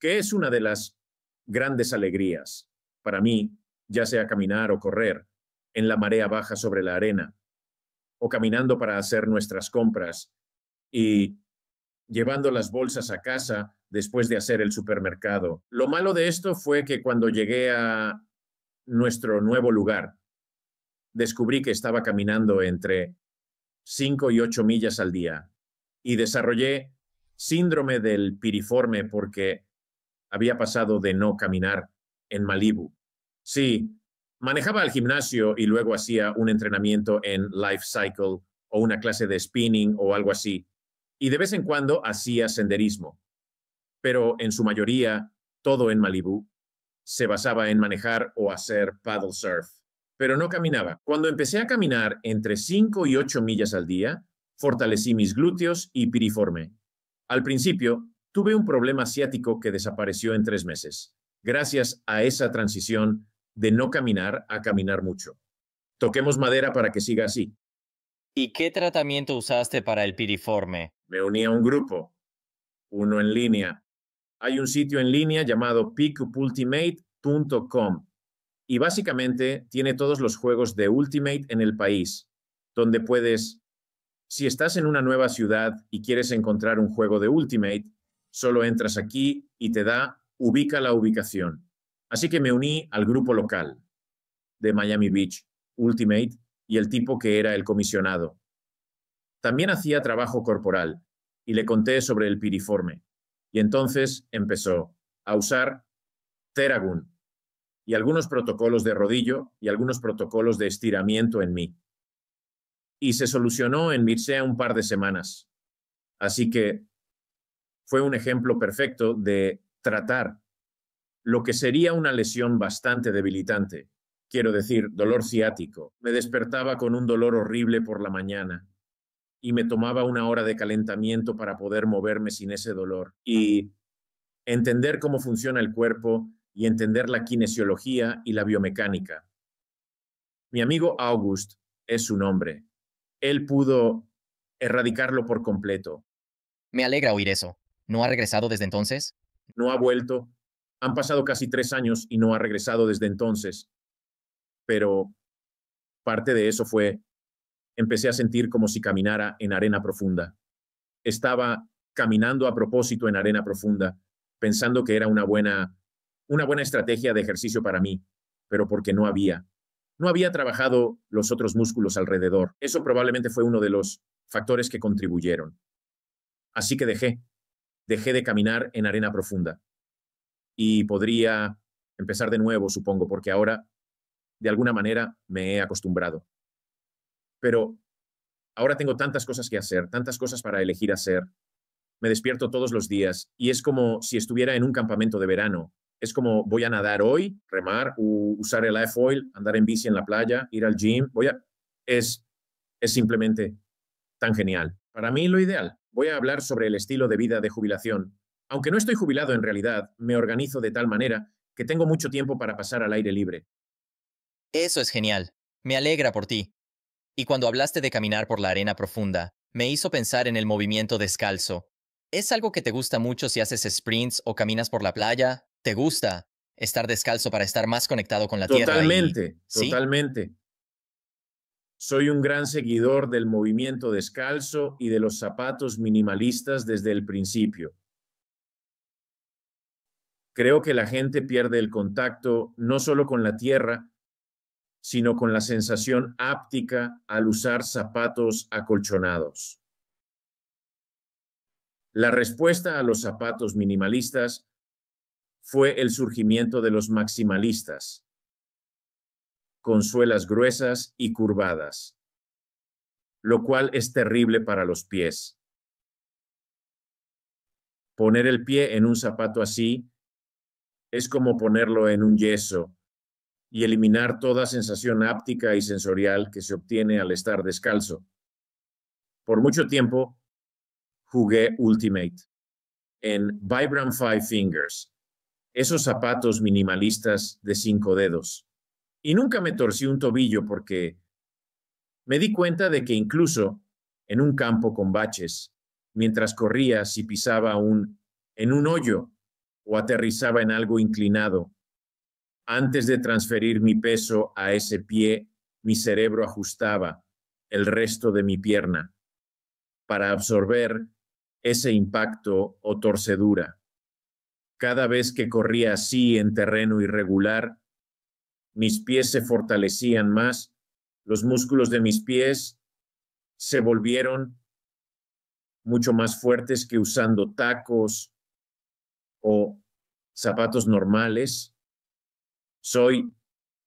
que es una de las grandes alegrías para mí, ya sea caminar o correr en la marea baja sobre la arena, o caminando para hacer nuestras compras y llevando las bolsas a casa después de hacer el supermercado. Lo malo de esto fue que cuando llegué a nuestro nuevo lugar, descubrí que estaba caminando entre 5 y 8 millas al día y desarrollé síndrome del piriforme porque había pasado de no caminar en Malibu. Sí, manejaba el gimnasio y luego hacía un entrenamiento en Life Cycle o una clase de spinning o algo así. Y de vez en cuando hacía senderismo. Pero en su mayoría, todo en Malibú se basaba en manejar o hacer paddle surf. Pero no caminaba. Cuando empecé a caminar entre 5 y 8 millas al día, fortalecí mis glúteos y piriforme. Al principio, tuve un problema asiático que desapareció en tres meses. Gracias a esa transición, de no caminar a caminar mucho. Toquemos madera para que siga así. ¿Y qué tratamiento usaste para el piriforme? Me uní a un grupo, uno en línea. Hay un sitio en línea llamado pickupultimate.com y básicamente tiene todos los juegos de Ultimate en el país, donde puedes, si estás en una nueva ciudad y quieres encontrar un juego de Ultimate, solo entras aquí y te da ubica la ubicación. Así que me uní al grupo local de Miami Beach, Ultimate, y el tipo que era el comisionado. También hacía trabajo corporal y le conté sobre el piriforme. Y entonces empezó a usar Teragun y algunos protocolos de rodillo y algunos protocolos de estiramiento en mí. Y se solucionó en Mircea un par de semanas. Así que fue un ejemplo perfecto de tratar lo que sería una lesión bastante debilitante. Quiero decir, dolor ciático. Me despertaba con un dolor horrible por la mañana y me tomaba una hora de calentamiento para poder moverme sin ese dolor. Y entender cómo funciona el cuerpo y entender la kinesiología y la biomecánica. Mi amigo August es su nombre. Él pudo erradicarlo por completo. Me alegra oír eso. ¿No ha regresado desde entonces? No ha vuelto han pasado casi tres años y no ha regresado desde entonces, pero parte de eso fue, empecé a sentir como si caminara en arena profunda. Estaba caminando a propósito en arena profunda, pensando que era una buena, una buena estrategia de ejercicio para mí, pero porque no había. No había trabajado los otros músculos alrededor. Eso probablemente fue uno de los factores que contribuyeron. Así que dejé, dejé de caminar en arena profunda y podría empezar de nuevo, supongo, porque ahora, de alguna manera, me he acostumbrado. Pero ahora tengo tantas cosas que hacer, tantas cosas para elegir hacer. Me despierto todos los días y es como si estuviera en un campamento de verano. Es como voy a nadar hoy, remar, usar el f andar en bici en la playa, ir al gym. Voy a... es, es simplemente tan genial. Para mí lo ideal. Voy a hablar sobre el estilo de vida de jubilación aunque no estoy jubilado en realidad, me organizo de tal manera que tengo mucho tiempo para pasar al aire libre. Eso es genial. Me alegra por ti. Y cuando hablaste de caminar por la arena profunda, me hizo pensar en el movimiento descalzo. ¿Es algo que te gusta mucho si haces sprints o caminas por la playa? ¿Te gusta estar descalzo para estar más conectado con la tierra? totalmente. Soy un gran seguidor del movimiento descalzo y de los zapatos minimalistas desde el principio. Creo que la gente pierde el contacto no solo con la tierra, sino con la sensación áptica al usar zapatos acolchonados. La respuesta a los zapatos minimalistas fue el surgimiento de los maximalistas, con suelas gruesas y curvadas, lo cual es terrible para los pies. Poner el pie en un zapato así es como ponerlo en un yeso y eliminar toda sensación áptica y sensorial que se obtiene al estar descalzo. Por mucho tiempo jugué Ultimate en Vibram Five Fingers, esos zapatos minimalistas de cinco dedos. Y nunca me torcí un tobillo porque me di cuenta de que incluso en un campo con baches, mientras corría si pisaba un, en un hoyo o aterrizaba en algo inclinado. Antes de transferir mi peso a ese pie, mi cerebro ajustaba el resto de mi pierna para absorber ese impacto o torcedura. Cada vez que corría así en terreno irregular, mis pies se fortalecían más, los músculos de mis pies se volvieron mucho más fuertes que usando tacos o zapatos normales. Soy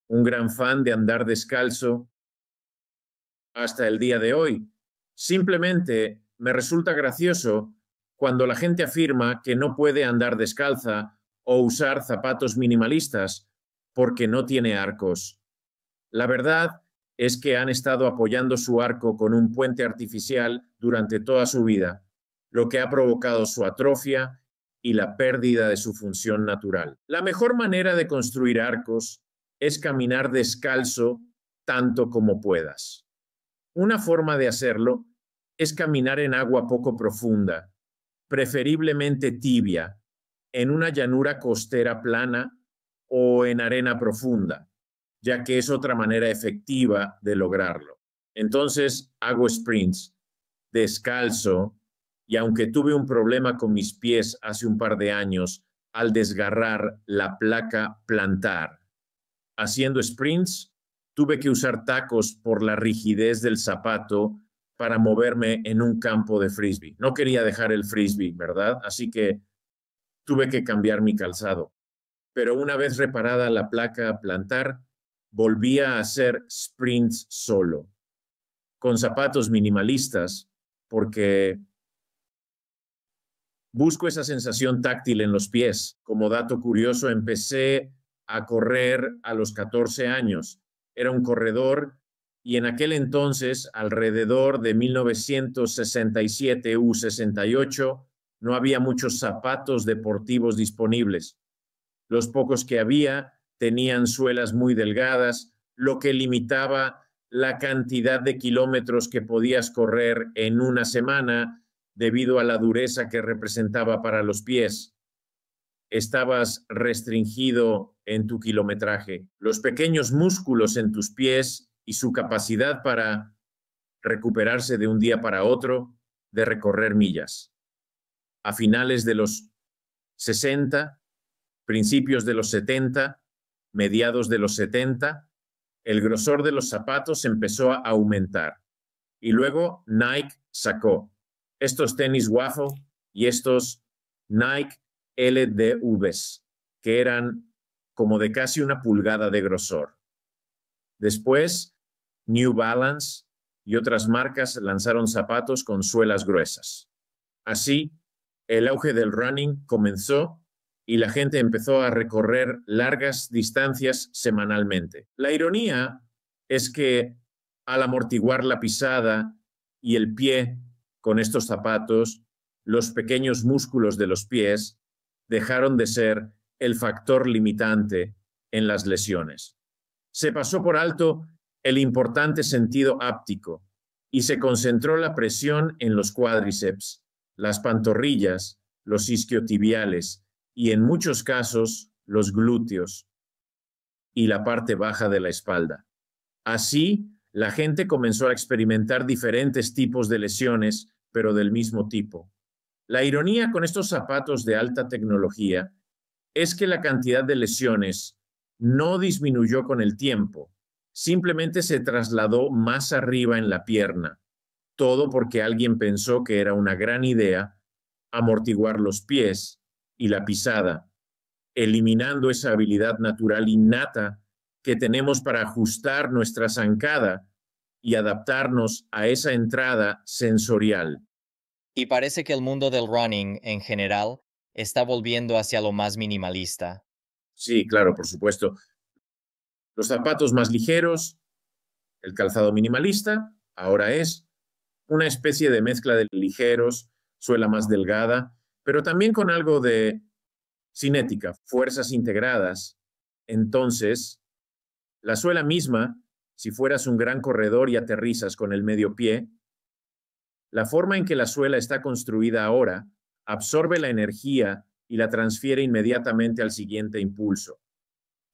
un gran fan de andar descalzo hasta el día de hoy. Simplemente me resulta gracioso cuando la gente afirma que no puede andar descalza o usar zapatos minimalistas porque no tiene arcos. La verdad es que han estado apoyando su arco con un puente artificial durante toda su vida, lo que ha provocado su atrofia y la pérdida de su función natural. La mejor manera de construir arcos es caminar descalzo tanto como puedas. Una forma de hacerlo es caminar en agua poco profunda, preferiblemente tibia, en una llanura costera plana o en arena profunda, ya que es otra manera efectiva de lograrlo. Entonces hago sprints descalzo y aunque tuve un problema con mis pies hace un par de años al desgarrar la placa plantar, haciendo sprints, tuve que usar tacos por la rigidez del zapato para moverme en un campo de frisbee. No quería dejar el frisbee, ¿verdad? Así que tuve que cambiar mi calzado. Pero una vez reparada la placa plantar, volvía a hacer sprints solo, con zapatos minimalistas, porque busco esa sensación táctil en los pies. Como dato curioso, empecé a correr a los 14 años. Era un corredor y en aquel entonces, alrededor de 1967 u 68, no había muchos zapatos deportivos disponibles. Los pocos que había tenían suelas muy delgadas, lo que limitaba la cantidad de kilómetros que podías correr en una semana debido a la dureza que representaba para los pies. Estabas restringido en tu kilometraje. Los pequeños músculos en tus pies y su capacidad para recuperarse de un día para otro de recorrer millas. A finales de los 60, principios de los 70, mediados de los 70, el grosor de los zapatos empezó a aumentar y luego Nike sacó estos tenis Waffle y estos Nike LDVs, que eran como de casi una pulgada de grosor. Después, New Balance y otras marcas lanzaron zapatos con suelas gruesas. Así, el auge del running comenzó y la gente empezó a recorrer largas distancias semanalmente. La ironía es que al amortiguar la pisada y el pie con estos zapatos, los pequeños músculos de los pies dejaron de ser el factor limitante en las lesiones. Se pasó por alto el importante sentido áptico y se concentró la presión en los cuádriceps, las pantorrillas, los isquiotibiales y en muchos casos los glúteos y la parte baja de la espalda. Así, la gente comenzó a experimentar diferentes tipos de lesiones pero del mismo tipo. La ironía con estos zapatos de alta tecnología es que la cantidad de lesiones no disminuyó con el tiempo, simplemente se trasladó más arriba en la pierna, todo porque alguien pensó que era una gran idea amortiguar los pies y la pisada, eliminando esa habilidad natural innata que tenemos para ajustar nuestra zancada y adaptarnos a esa entrada sensorial. Y parece que el mundo del running en general está volviendo hacia lo más minimalista. Sí, claro, por supuesto. Los zapatos más ligeros, el calzado minimalista, ahora es una especie de mezcla de ligeros, suela más delgada, pero también con algo de cinética, fuerzas integradas. Entonces, la suela misma si fueras un gran corredor y aterrizas con el medio pie, la forma en que la suela está construida ahora absorbe la energía y la transfiere inmediatamente al siguiente impulso.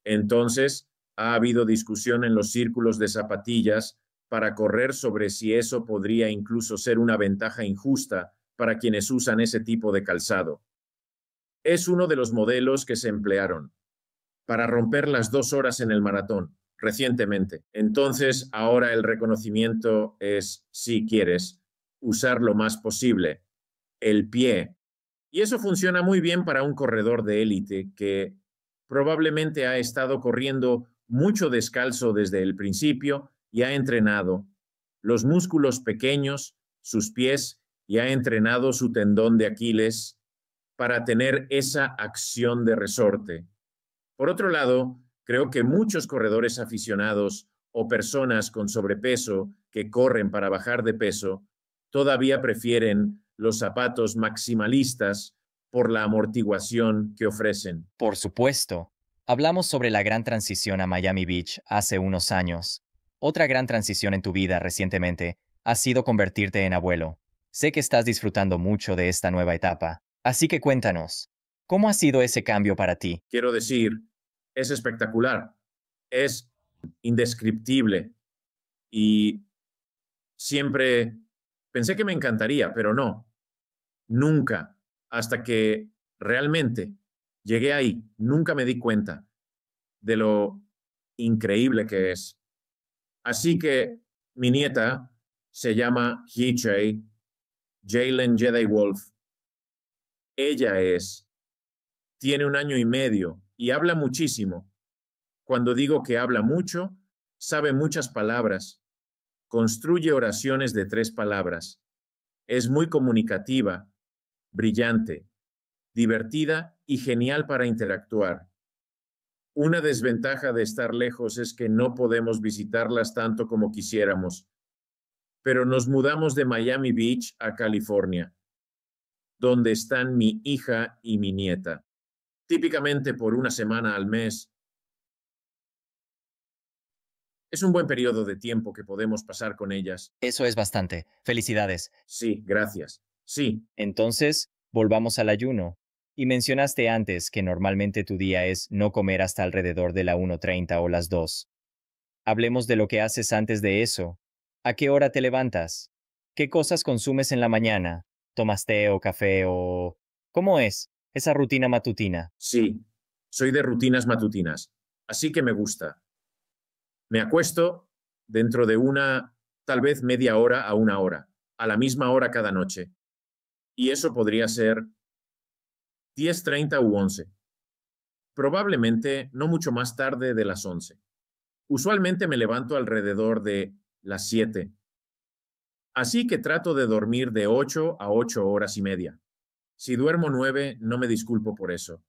Entonces, ha habido discusión en los círculos de zapatillas para correr sobre si eso podría incluso ser una ventaja injusta para quienes usan ese tipo de calzado. Es uno de los modelos que se emplearon para romper las dos horas en el maratón recientemente. Entonces, ahora el reconocimiento es, si quieres, usar lo más posible el pie. Y eso funciona muy bien para un corredor de élite que probablemente ha estado corriendo mucho descalzo desde el principio y ha entrenado los músculos pequeños, sus pies, y ha entrenado su tendón de Aquiles para tener esa acción de resorte. Por otro lado, Creo que muchos corredores aficionados o personas con sobrepeso que corren para bajar de peso todavía prefieren los zapatos maximalistas por la amortiguación que ofrecen. Por supuesto. Hablamos sobre la gran transición a Miami Beach hace unos años. Otra gran transición en tu vida recientemente ha sido convertirte en abuelo. Sé que estás disfrutando mucho de esta nueva etapa, así que cuéntanos, ¿cómo ha sido ese cambio para ti? Quiero decir, es espectacular, es indescriptible y siempre pensé que me encantaría, pero no, nunca, hasta que realmente llegué ahí, nunca me di cuenta de lo increíble que es. Así que mi nieta se llama Hichei, Jalen Jedi Wolf. Ella es, tiene un año y medio y habla muchísimo. Cuando digo que habla mucho, sabe muchas palabras. Construye oraciones de tres palabras. Es muy comunicativa, brillante, divertida y genial para interactuar. Una desventaja de estar lejos es que no podemos visitarlas tanto como quisiéramos, pero nos mudamos de Miami Beach a California, donde están mi hija y mi nieta típicamente por una semana al mes, es un buen periodo de tiempo que podemos pasar con ellas. Eso es bastante. Felicidades. Sí, gracias. Sí. Entonces, volvamos al ayuno. Y mencionaste antes que normalmente tu día es no comer hasta alrededor de la 1.30 o las 2. Hablemos de lo que haces antes de eso. ¿A qué hora te levantas? ¿Qué cosas consumes en la mañana? ¿Tomas té o café o... ¿Cómo es? esa rutina matutina. Sí, soy de rutinas matutinas, así que me gusta. Me acuesto dentro de una, tal vez media hora a una hora, a la misma hora cada noche. Y eso podría ser 10.30 u 11. Probablemente no mucho más tarde de las 11. Usualmente me levanto alrededor de las 7. Así que trato de dormir de 8 a 8 horas y media. Si duermo nueve, no me disculpo por eso.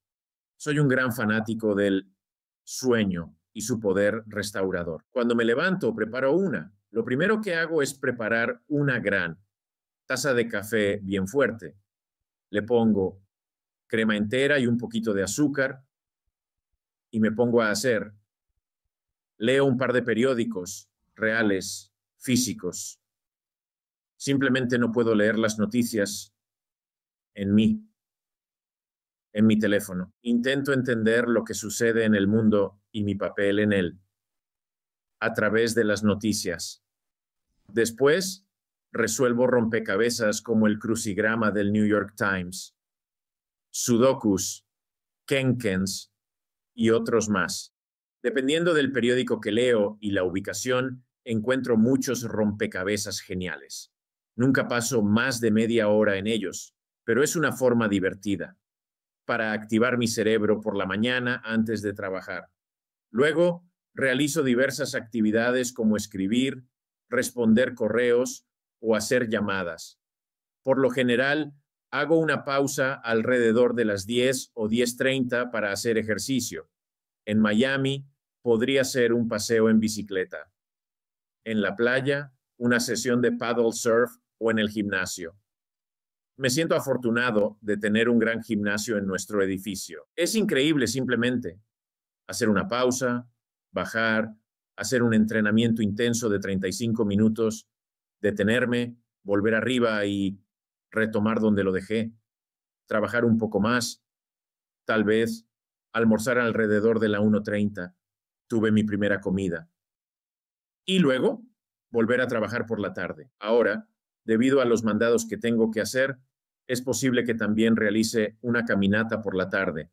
Soy un gran fanático del sueño y su poder restaurador. Cuando me levanto, preparo una. Lo primero que hago es preparar una gran taza de café bien fuerte. Le pongo crema entera y un poquito de azúcar y me pongo a hacer. Leo un par de periódicos reales, físicos. Simplemente no puedo leer las noticias en mí, en mi teléfono. Intento entender lo que sucede en el mundo y mi papel en él a través de las noticias. Después, resuelvo rompecabezas como el crucigrama del New York Times, sudokus, kenkens y otros más. Dependiendo del periódico que leo y la ubicación, encuentro muchos rompecabezas geniales. Nunca paso más de media hora en ellos, pero es una forma divertida para activar mi cerebro por la mañana antes de trabajar. Luego, realizo diversas actividades como escribir, responder correos o hacer llamadas. Por lo general, hago una pausa alrededor de las 10 o 10.30 para hacer ejercicio. En Miami, podría ser un paseo en bicicleta. En la playa, una sesión de paddle surf o en el gimnasio. Me siento afortunado de tener un gran gimnasio en nuestro edificio. Es increíble simplemente hacer una pausa, bajar, hacer un entrenamiento intenso de 35 minutos, detenerme, volver arriba y retomar donde lo dejé, trabajar un poco más, tal vez almorzar alrededor de la 1.30, tuve mi primera comida. Y luego, volver a trabajar por la tarde. Ahora, debido a los mandados que tengo que hacer, es posible que también realice una caminata por la tarde.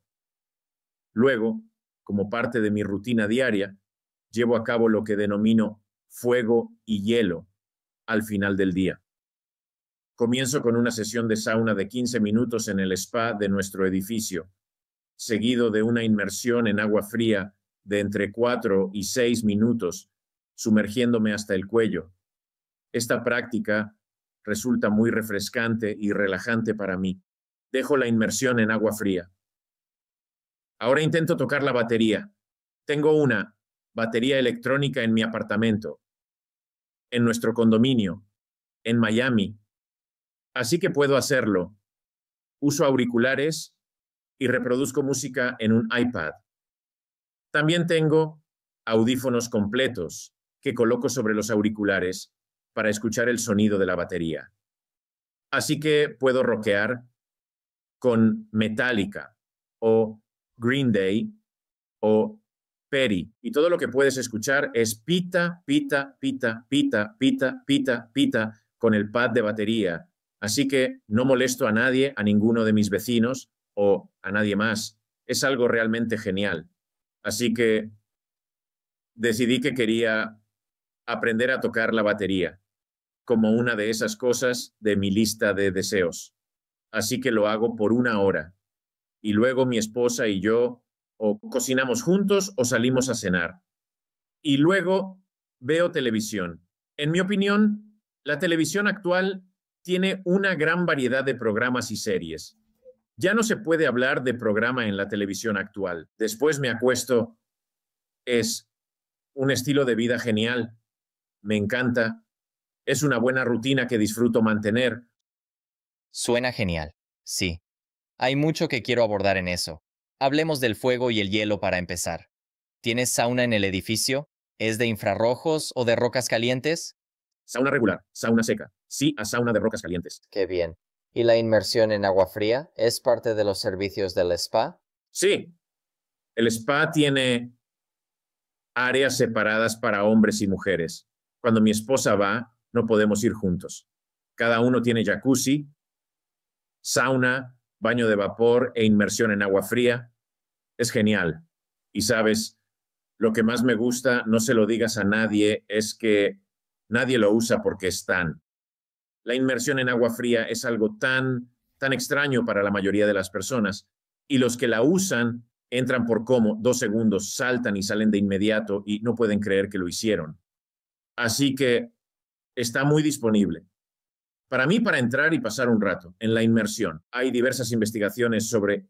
Luego, como parte de mi rutina diaria, llevo a cabo lo que denomino fuego y hielo al final del día. Comienzo con una sesión de sauna de 15 minutos en el spa de nuestro edificio, seguido de una inmersión en agua fría de entre 4 y 6 minutos, sumergiéndome hasta el cuello. Esta práctica resulta muy refrescante y relajante para mí. Dejo la inmersión en agua fría. Ahora intento tocar la batería. Tengo una batería electrónica en mi apartamento, en nuestro condominio, en Miami. Así que puedo hacerlo. Uso auriculares y reproduzco música en un iPad. También tengo audífonos completos que coloco sobre los auriculares para escuchar el sonido de la batería. Así que puedo rockear con Metallica o Green Day o Perry. Y todo lo que puedes escuchar es pita, pita, pita, pita, pita, pita, pita con el pad de batería. Así que no molesto a nadie, a ninguno de mis vecinos o a nadie más. Es algo realmente genial. Así que decidí que quería aprender a tocar la batería, como una de esas cosas de mi lista de deseos. Así que lo hago por una hora. Y luego mi esposa y yo o cocinamos juntos o salimos a cenar. Y luego veo televisión. En mi opinión, la televisión actual tiene una gran variedad de programas y series. Ya no se puede hablar de programa en la televisión actual. Después me acuesto. Es un estilo de vida genial me encanta, es una buena rutina que disfruto mantener. Suena genial, sí. Hay mucho que quiero abordar en eso. Hablemos del fuego y el hielo para empezar. ¿Tienes sauna en el edificio? ¿Es de infrarrojos o de rocas calientes? Sauna regular, sauna seca. Sí a sauna de rocas calientes. Qué bien. ¿Y la inmersión en agua fría es parte de los servicios del spa? Sí. El spa tiene áreas separadas para hombres y mujeres. Cuando mi esposa va, no podemos ir juntos. Cada uno tiene jacuzzi, sauna, baño de vapor e inmersión en agua fría. Es genial. Y sabes, lo que más me gusta, no se lo digas a nadie, es que nadie lo usa porque tan. La inmersión en agua fría es algo tan, tan extraño para la mayoría de las personas. Y los que la usan entran por como dos segundos, saltan y salen de inmediato y no pueden creer que lo hicieron. Así que está muy disponible. Para mí, para entrar y pasar un rato en la inmersión, hay diversas investigaciones sobre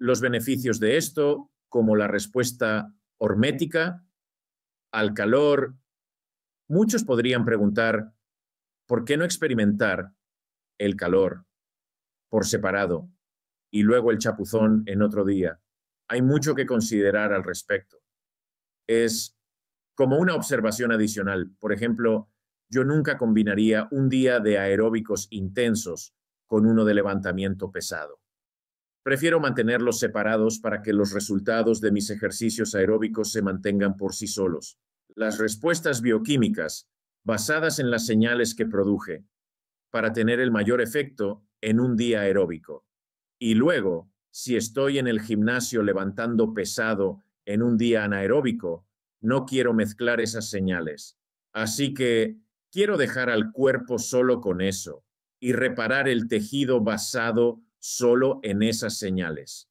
los beneficios de esto, como la respuesta hormética al calor. Muchos podrían preguntar, ¿por qué no experimentar el calor por separado y luego el chapuzón en otro día? Hay mucho que considerar al respecto. Es como una observación adicional. Por ejemplo, yo nunca combinaría un día de aeróbicos intensos con uno de levantamiento pesado. Prefiero mantenerlos separados para que los resultados de mis ejercicios aeróbicos se mantengan por sí solos. Las respuestas bioquímicas, basadas en las señales que produje, para tener el mayor efecto en un día aeróbico. Y luego, si estoy en el gimnasio levantando pesado en un día anaeróbico, no quiero mezclar esas señales. Así que quiero dejar al cuerpo solo con eso y reparar el tejido basado solo en esas señales.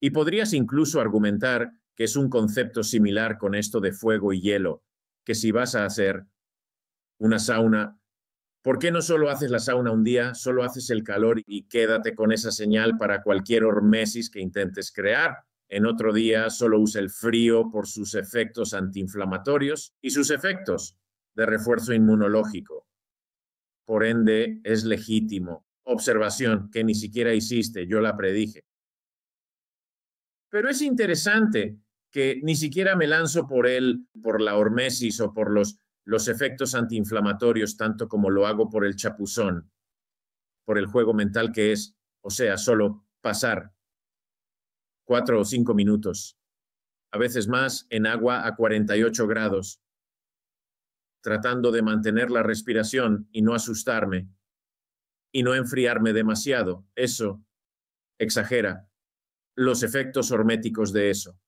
Y podrías incluso argumentar que es un concepto similar con esto de fuego y hielo, que si vas a hacer una sauna, ¿por qué no solo haces la sauna un día, solo haces el calor y quédate con esa señal para cualquier hormesis que intentes crear? en otro día solo usa el frío por sus efectos antiinflamatorios y sus efectos de refuerzo inmunológico. Por ende, es legítimo. Observación que ni siquiera hiciste, yo la predije. Pero es interesante que ni siquiera me lanzo por él, por la hormesis o por los, los efectos antiinflamatorios, tanto como lo hago por el chapuzón, por el juego mental que es, o sea, solo pasar cuatro o cinco minutos, a veces más en agua a 48 grados, tratando de mantener la respiración y no asustarme y no enfriarme demasiado. Eso exagera los efectos horméticos de eso.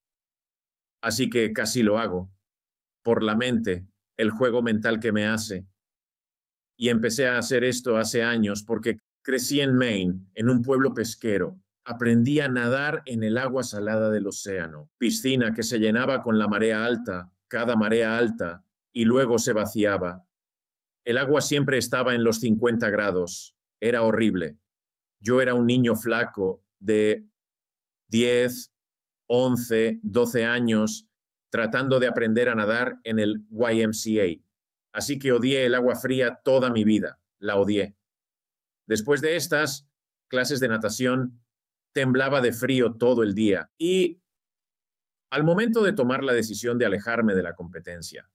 Así que casi lo hago, por la mente, el juego mental que me hace. Y empecé a hacer esto hace años porque crecí en Maine, en un pueblo pesquero, aprendí a nadar en el agua salada del océano, piscina que se llenaba con la marea alta, cada marea alta, y luego se vaciaba. El agua siempre estaba en los 50 grados, era horrible. Yo era un niño flaco de 10, 11, 12 años, tratando de aprender a nadar en el YMCA. Así que odié el agua fría toda mi vida, la odié. Después de estas clases de natación, temblaba de frío todo el día y al momento de tomar la decisión de alejarme de la competencia,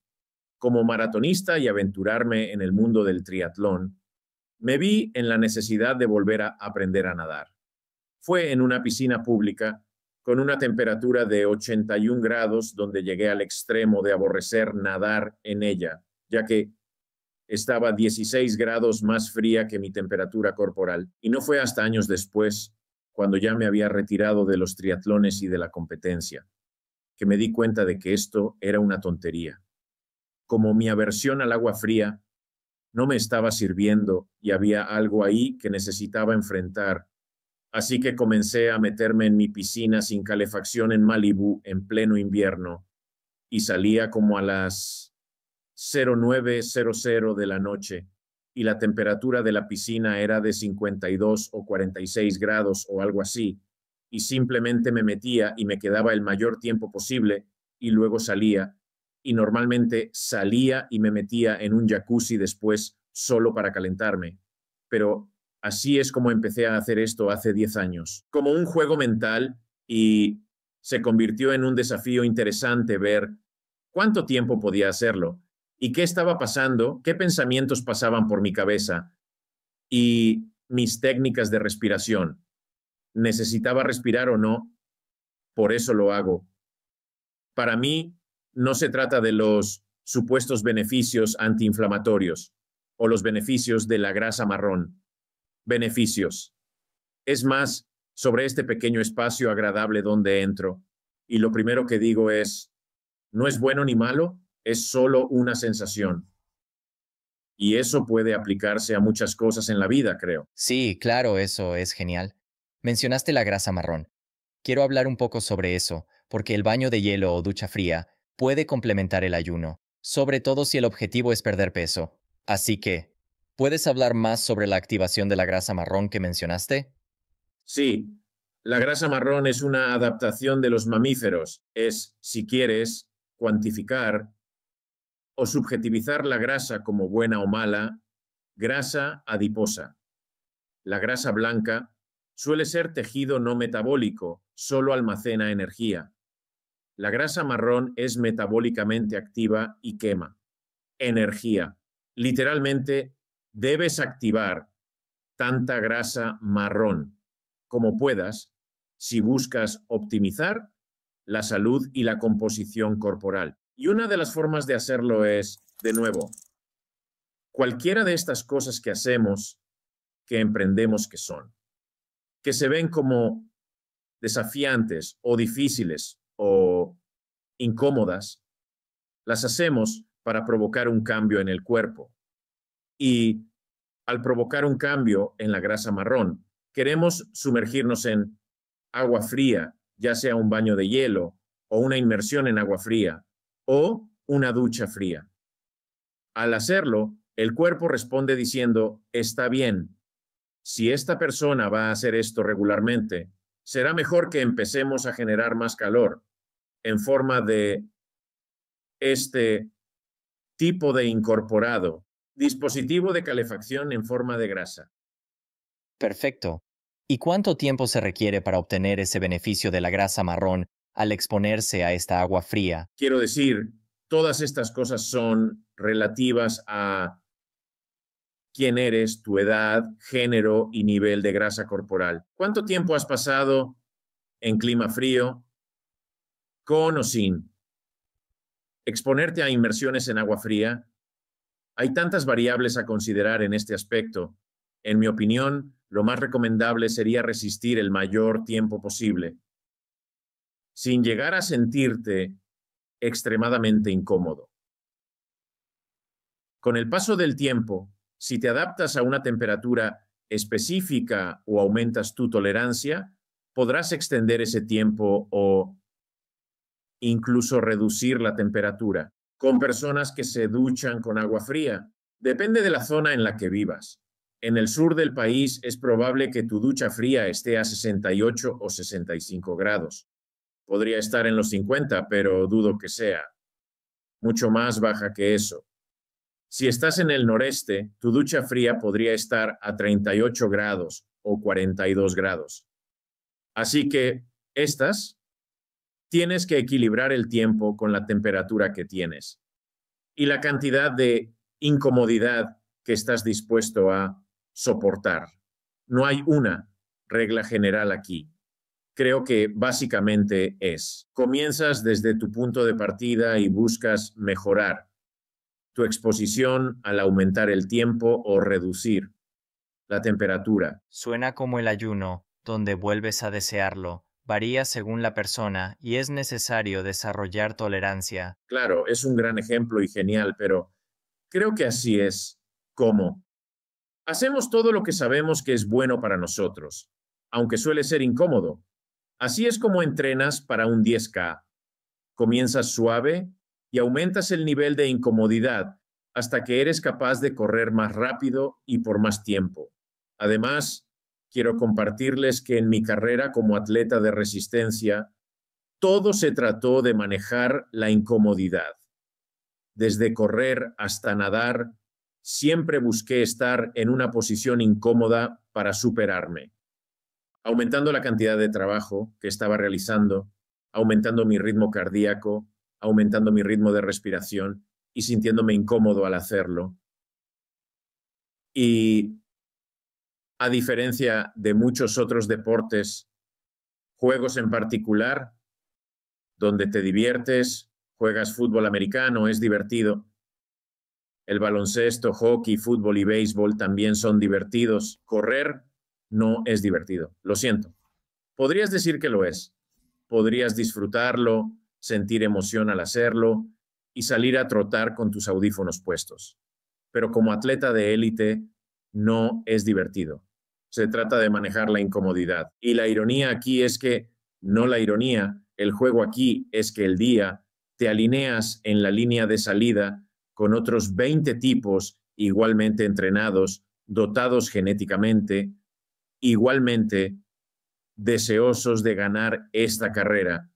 como maratonista y aventurarme en el mundo del triatlón, me vi en la necesidad de volver a aprender a nadar. Fue en una piscina pública con una temperatura de 81 grados donde llegué al extremo de aborrecer nadar en ella, ya que estaba 16 grados más fría que mi temperatura corporal. Y no fue hasta años después cuando ya me había retirado de los triatlones y de la competencia, que me di cuenta de que esto era una tontería. Como mi aversión al agua fría no me estaba sirviendo y había algo ahí que necesitaba enfrentar, así que comencé a meterme en mi piscina sin calefacción en Malibú en pleno invierno y salía como a las 0900 de la noche y la temperatura de la piscina era de 52 o 46 grados o algo así, y simplemente me metía y me quedaba el mayor tiempo posible y luego salía, y normalmente salía y me metía en un jacuzzi después solo para calentarme. Pero así es como empecé a hacer esto hace 10 años, como un juego mental y se convirtió en un desafío interesante ver cuánto tiempo podía hacerlo y qué estaba pasando, qué pensamientos pasaban por mi cabeza y mis técnicas de respiración. ¿Necesitaba respirar o no? Por eso lo hago. Para mí, no se trata de los supuestos beneficios antiinflamatorios o los beneficios de la grasa marrón. Beneficios. Es más, sobre este pequeño espacio agradable donde entro, y lo primero que digo es, ¿no es bueno ni malo? es solo una sensación. Y eso puede aplicarse a muchas cosas en la vida, creo. Sí, claro, eso es genial. Mencionaste la grasa marrón. Quiero hablar un poco sobre eso, porque el baño de hielo o ducha fría puede complementar el ayuno, sobre todo si el objetivo es perder peso. Así que, ¿puedes hablar más sobre la activación de la grasa marrón que mencionaste? Sí, la grasa marrón es una adaptación de los mamíferos. Es, si quieres, cuantificar o subjetivizar la grasa como buena o mala, grasa adiposa. La grasa blanca suele ser tejido no metabólico, solo almacena energía. La grasa marrón es metabólicamente activa y quema. Energía. Literalmente, debes activar tanta grasa marrón como puedas si buscas optimizar la salud y la composición corporal. Y una de las formas de hacerlo es, de nuevo, cualquiera de estas cosas que hacemos, que emprendemos que son, que se ven como desafiantes o difíciles o incómodas, las hacemos para provocar un cambio en el cuerpo. Y al provocar un cambio en la grasa marrón, queremos sumergirnos en agua fría, ya sea un baño de hielo o una inmersión en agua fría, o una ducha fría. Al hacerlo, el cuerpo responde diciendo, está bien, si esta persona va a hacer esto regularmente, será mejor que empecemos a generar más calor en forma de este tipo de incorporado, dispositivo de calefacción en forma de grasa. Perfecto. ¿Y cuánto tiempo se requiere para obtener ese beneficio de la grasa marrón al exponerse a esta agua fría. Quiero decir, todas estas cosas son relativas a quién eres, tu edad, género y nivel de grasa corporal. ¿Cuánto tiempo has pasado en clima frío, con o sin? Exponerte a inmersiones en agua fría. Hay tantas variables a considerar en este aspecto. En mi opinión, lo más recomendable sería resistir el mayor tiempo posible sin llegar a sentirte extremadamente incómodo. Con el paso del tiempo, si te adaptas a una temperatura específica o aumentas tu tolerancia, podrás extender ese tiempo o incluso reducir la temperatura. Con personas que se duchan con agua fría, depende de la zona en la que vivas. En el sur del país es probable que tu ducha fría esté a 68 o 65 grados podría estar en los 50, pero dudo que sea. Mucho más baja que eso. Si estás en el noreste, tu ducha fría podría estar a 38 grados o 42 grados. Así que estas tienes que equilibrar el tiempo con la temperatura que tienes y la cantidad de incomodidad que estás dispuesto a soportar. No hay una regla general aquí creo que básicamente es, comienzas desde tu punto de partida y buscas mejorar tu exposición al aumentar el tiempo o reducir la temperatura. Suena como el ayuno, donde vuelves a desearlo. Varía según la persona y es necesario desarrollar tolerancia. Claro, es un gran ejemplo y genial, pero creo que así es. ¿Cómo? Hacemos todo lo que sabemos que es bueno para nosotros, aunque suele ser incómodo, Así es como entrenas para un 10K. Comienzas suave y aumentas el nivel de incomodidad hasta que eres capaz de correr más rápido y por más tiempo. Además, quiero compartirles que en mi carrera como atleta de resistencia, todo se trató de manejar la incomodidad. Desde correr hasta nadar, siempre busqué estar en una posición incómoda para superarme aumentando la cantidad de trabajo que estaba realizando, aumentando mi ritmo cardíaco, aumentando mi ritmo de respiración y sintiéndome incómodo al hacerlo. Y a diferencia de muchos otros deportes, juegos en particular, donde te diviertes, juegas fútbol americano, es divertido. El baloncesto, hockey, fútbol y béisbol también son divertidos. Correr no es divertido. Lo siento. Podrías decir que lo es. Podrías disfrutarlo, sentir emoción al hacerlo y salir a trotar con tus audífonos puestos. Pero como atleta de élite, no es divertido. Se trata de manejar la incomodidad. Y la ironía aquí es que, no la ironía, el juego aquí es que el día te alineas en la línea de salida con otros 20 tipos igualmente entrenados, dotados genéticamente, igualmente deseosos de ganar esta carrera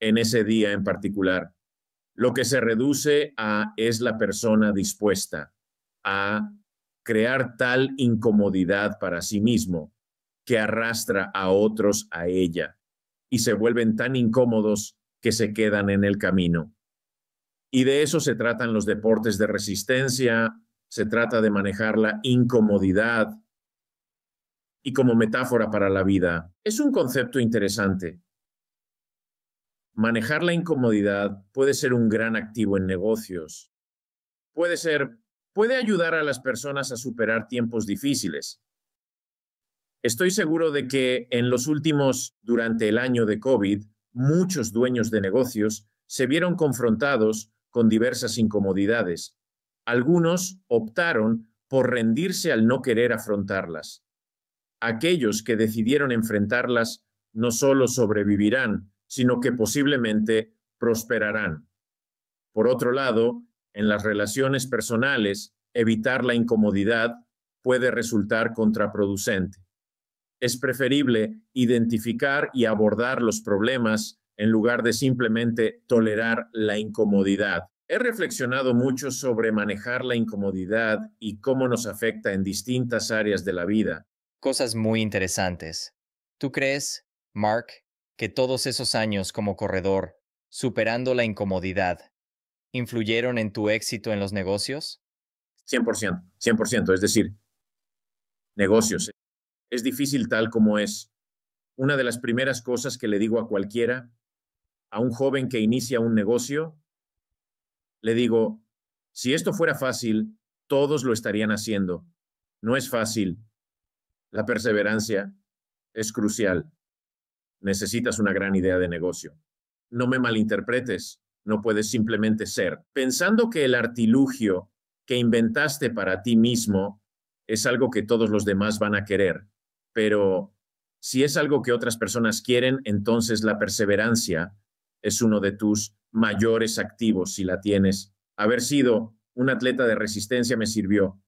en ese día en particular. Lo que se reduce a es la persona dispuesta a crear tal incomodidad para sí mismo que arrastra a otros a ella y se vuelven tan incómodos que se quedan en el camino. Y de eso se tratan los deportes de resistencia, se trata de manejar la incomodidad, y como metáfora para la vida. Es un concepto interesante. Manejar la incomodidad puede ser un gran activo en negocios. Puede ser, puede ayudar a las personas a superar tiempos difíciles. Estoy seguro de que en los últimos, durante el año de COVID, muchos dueños de negocios se vieron confrontados con diversas incomodidades. Algunos optaron por rendirse al no querer afrontarlas aquellos que decidieron enfrentarlas no solo sobrevivirán, sino que posiblemente prosperarán. Por otro lado, en las relaciones personales, evitar la incomodidad puede resultar contraproducente. Es preferible identificar y abordar los problemas en lugar de simplemente tolerar la incomodidad. He reflexionado mucho sobre manejar la incomodidad y cómo nos afecta en distintas áreas de la vida cosas muy interesantes. ¿Tú crees, Mark, que todos esos años como corredor, superando la incomodidad, influyeron en tu éxito en los negocios? 100%, 100%. Es decir, negocios. Es difícil tal como es. Una de las primeras cosas que le digo a cualquiera, a un joven que inicia un negocio, le digo, si esto fuera fácil, todos lo estarían haciendo. No es fácil, la perseverancia es crucial. Necesitas una gran idea de negocio. No me malinterpretes, no puedes simplemente ser. Pensando que el artilugio que inventaste para ti mismo es algo que todos los demás van a querer, pero si es algo que otras personas quieren, entonces la perseverancia es uno de tus mayores activos si la tienes. Haber sido un atleta de resistencia me sirvió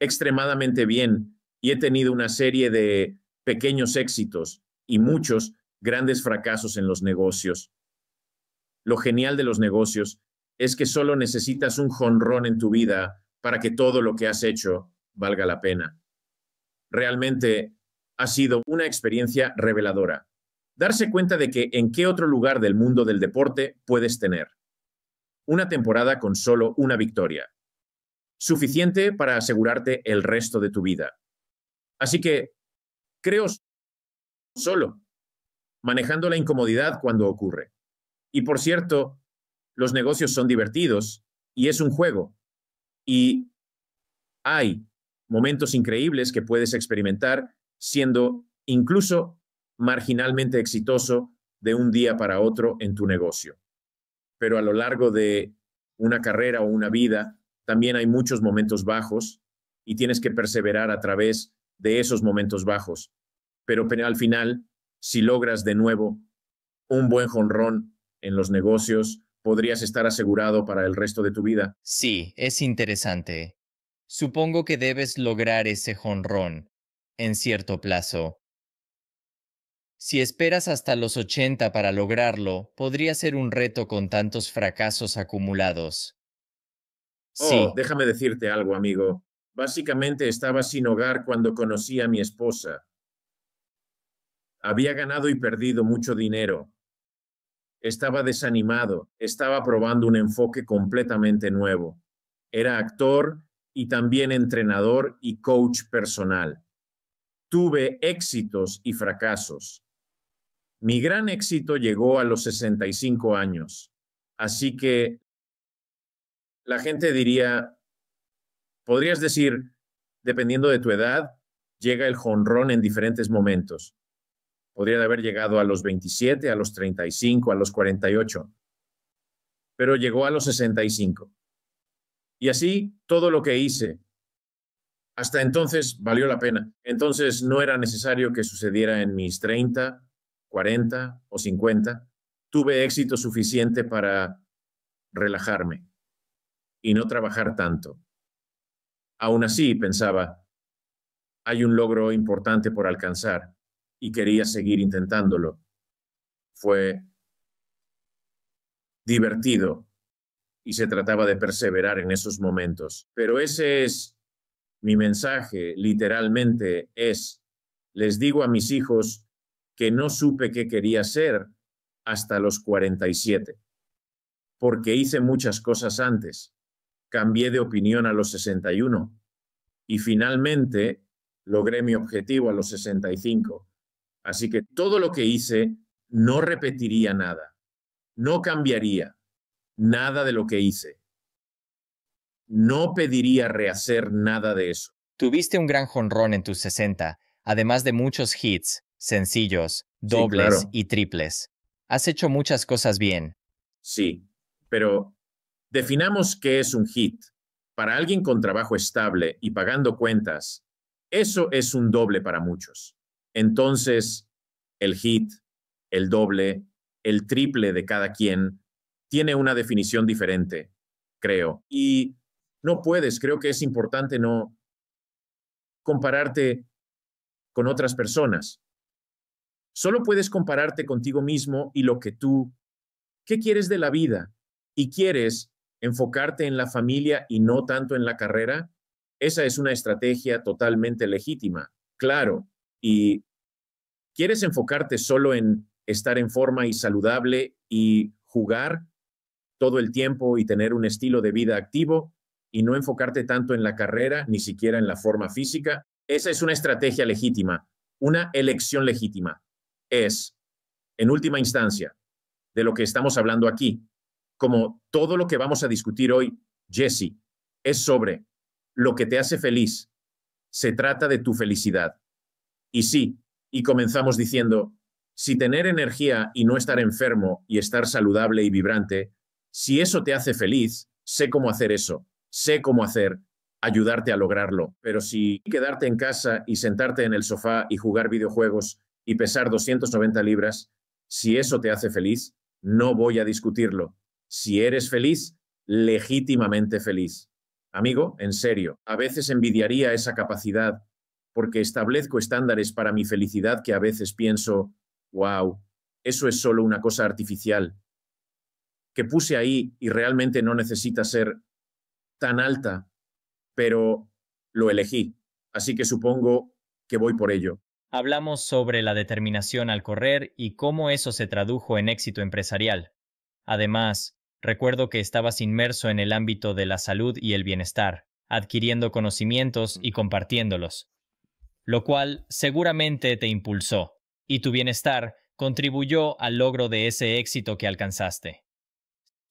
extremadamente bien y he tenido una serie de pequeños éxitos y muchos grandes fracasos en los negocios. Lo genial de los negocios es que solo necesitas un jonrón en tu vida para que todo lo que has hecho valga la pena. Realmente ha sido una experiencia reveladora. Darse cuenta de que en qué otro lugar del mundo del deporte puedes tener. Una temporada con solo una victoria. Suficiente para asegurarte el resto de tu vida. Así que creo solo, manejando la incomodidad cuando ocurre. Y por cierto, los negocios son divertidos y es un juego. Y hay momentos increíbles que puedes experimentar siendo incluso marginalmente exitoso de un día para otro en tu negocio. Pero a lo largo de una carrera o una vida, también hay muchos momentos bajos y tienes que perseverar a través de esos momentos bajos. Pero al final, si logras de nuevo un buen jonrón en los negocios, podrías estar asegurado para el resto de tu vida. Sí, es interesante. Supongo que debes lograr ese jonrón en cierto plazo. Si esperas hasta los 80 para lograrlo, podría ser un reto con tantos fracasos acumulados. Oh, sí. déjame decirte algo, amigo. Básicamente estaba sin hogar cuando conocí a mi esposa. Había ganado y perdido mucho dinero. Estaba desanimado, estaba probando un enfoque completamente nuevo. Era actor y también entrenador y coach personal. Tuve éxitos y fracasos. Mi gran éxito llegó a los 65 años, así que la gente diría, Podrías decir, dependiendo de tu edad, llega el jonrón en diferentes momentos. Podría haber llegado a los 27, a los 35, a los 48, pero llegó a los 65. Y así todo lo que hice hasta entonces valió la pena. Entonces no era necesario que sucediera en mis 30, 40 o 50. Tuve éxito suficiente para relajarme y no trabajar tanto. Aún así, pensaba, hay un logro importante por alcanzar y quería seguir intentándolo. Fue divertido y se trataba de perseverar en esos momentos. Pero ese es mi mensaje, literalmente es, les digo a mis hijos que no supe qué quería ser hasta los 47, porque hice muchas cosas antes cambié de opinión a los 61 y finalmente logré mi objetivo a los 65. Así que todo lo que hice no repetiría nada, no cambiaría nada de lo que hice. No pediría rehacer nada de eso. Tuviste un gran jonrón en tus 60, además de muchos hits, sencillos, dobles y triples. Has hecho muchas cosas bien. Sí, pero Definamos qué es un hit. Para alguien con trabajo estable y pagando cuentas, eso es un doble para muchos. Entonces, el hit, el doble, el triple de cada quien tiene una definición diferente, creo. Y no puedes, creo que es importante no compararte con otras personas. Solo puedes compararte contigo mismo y lo que tú, qué quieres de la vida y quieres enfocarte en la familia y no tanto en la carrera, esa es una estrategia totalmente legítima, claro. Y quieres enfocarte solo en estar en forma y saludable y jugar todo el tiempo y tener un estilo de vida activo y no enfocarte tanto en la carrera, ni siquiera en la forma física, esa es una estrategia legítima, una elección legítima. Es, en última instancia, de lo que estamos hablando aquí, como todo lo que vamos a discutir hoy, Jesse, es sobre lo que te hace feliz. Se trata de tu felicidad. Y sí, y comenzamos diciendo, si tener energía y no estar enfermo y estar saludable y vibrante, si eso te hace feliz, sé cómo hacer eso, sé cómo hacer ayudarte a lograrlo. Pero si quedarte en casa y sentarte en el sofá y jugar videojuegos y pesar 290 libras, si eso te hace feliz, no voy a discutirlo si eres feliz, legítimamente feliz. Amigo, en serio, a veces envidiaría esa capacidad porque establezco estándares para mi felicidad que a veces pienso, wow, eso es solo una cosa artificial, que puse ahí y realmente no necesita ser tan alta, pero lo elegí, así que supongo que voy por ello. Hablamos sobre la determinación al correr y cómo eso se tradujo en éxito empresarial. Además, Recuerdo que estabas inmerso en el ámbito de la salud y el bienestar, adquiriendo conocimientos y compartiéndolos, lo cual seguramente te impulsó, y tu bienestar contribuyó al logro de ese éxito que alcanzaste.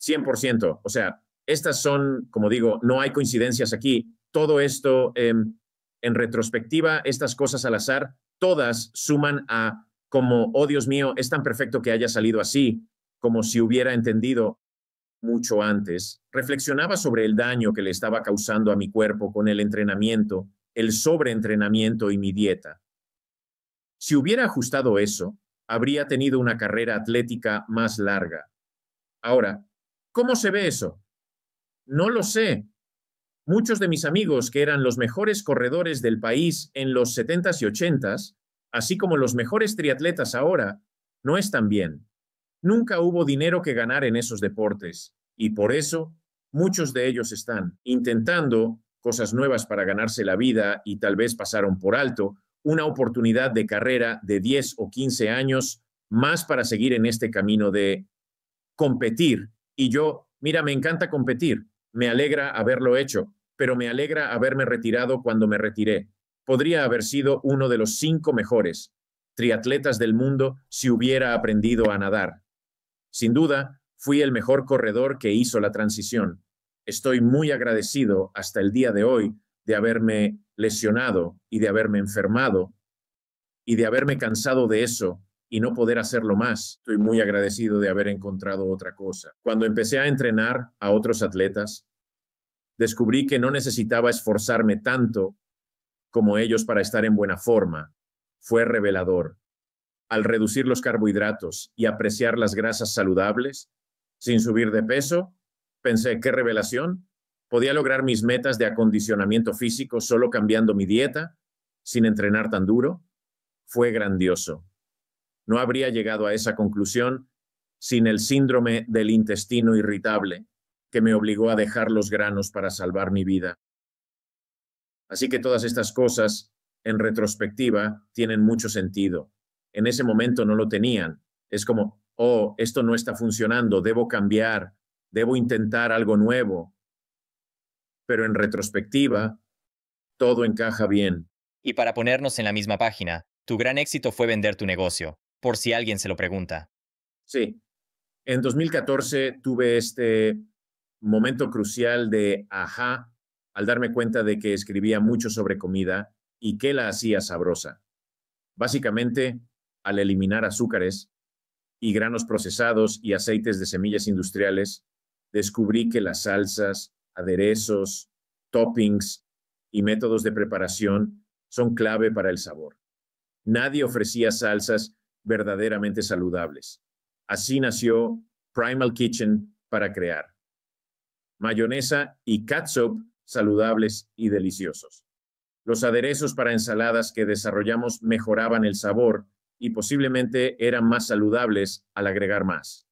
100%, o sea, estas son, como digo, no hay coincidencias aquí. Todo esto, em, en retrospectiva, estas cosas al azar, todas suman a como, oh Dios mío, es tan perfecto que haya salido así, como si hubiera entendido mucho antes, reflexionaba sobre el daño que le estaba causando a mi cuerpo con el entrenamiento, el sobreentrenamiento y mi dieta. Si hubiera ajustado eso, habría tenido una carrera atlética más larga. Ahora, ¿cómo se ve eso? No lo sé. Muchos de mis amigos que eran los mejores corredores del país en los 70s y 80s, así como los mejores triatletas ahora, no están bien. Nunca hubo dinero que ganar en esos deportes y por eso muchos de ellos están intentando cosas nuevas para ganarse la vida y tal vez pasaron por alto una oportunidad de carrera de 10 o 15 años más para seguir en este camino de competir. Y yo, mira, me encanta competir, me alegra haberlo hecho, pero me alegra haberme retirado cuando me retiré. Podría haber sido uno de los cinco mejores triatletas del mundo si hubiera aprendido a nadar. Sin duda, fui el mejor corredor que hizo la transición. Estoy muy agradecido hasta el día de hoy de haberme lesionado y de haberme enfermado y de haberme cansado de eso y no poder hacerlo más. Estoy muy agradecido de haber encontrado otra cosa. Cuando empecé a entrenar a otros atletas, descubrí que no necesitaba esforzarme tanto como ellos para estar en buena forma. Fue revelador al reducir los carbohidratos y apreciar las grasas saludables, sin subir de peso, pensé, qué revelación, podía lograr mis metas de acondicionamiento físico solo cambiando mi dieta, sin entrenar tan duro. Fue grandioso. No habría llegado a esa conclusión sin el síndrome del intestino irritable que me obligó a dejar los granos para salvar mi vida. Así que todas estas cosas, en retrospectiva, tienen mucho sentido en ese momento no lo tenían. Es como, oh, esto no está funcionando, debo cambiar, debo intentar algo nuevo. Pero en retrospectiva, todo encaja bien. Y para ponernos en la misma página, tu gran éxito fue vender tu negocio, por si alguien se lo pregunta. Sí. En 2014 tuve este momento crucial de ajá al darme cuenta de que escribía mucho sobre comida y que la hacía sabrosa. Básicamente, al eliminar azúcares y granos procesados y aceites de semillas industriales, descubrí que las salsas, aderezos, toppings y métodos de preparación son clave para el sabor. Nadie ofrecía salsas verdaderamente saludables. Así nació Primal Kitchen para crear mayonesa y ketchup saludables y deliciosos. Los aderezos para ensaladas que desarrollamos mejoraban el sabor y posiblemente eran más saludables al agregar más.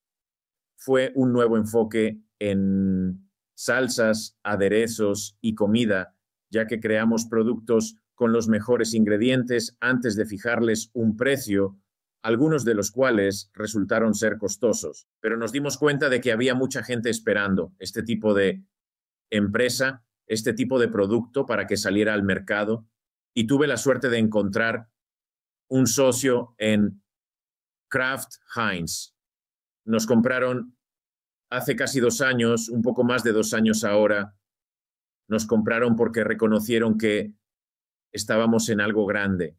Fue un nuevo enfoque en salsas, aderezos y comida, ya que creamos productos con los mejores ingredientes antes de fijarles un precio, algunos de los cuales resultaron ser costosos. Pero nos dimos cuenta de que había mucha gente esperando este tipo de empresa, este tipo de producto para que saliera al mercado, y tuve la suerte de encontrar un socio en Kraft Heinz. Nos compraron hace casi dos años, un poco más de dos años ahora. Nos compraron porque reconocieron que estábamos en algo grande.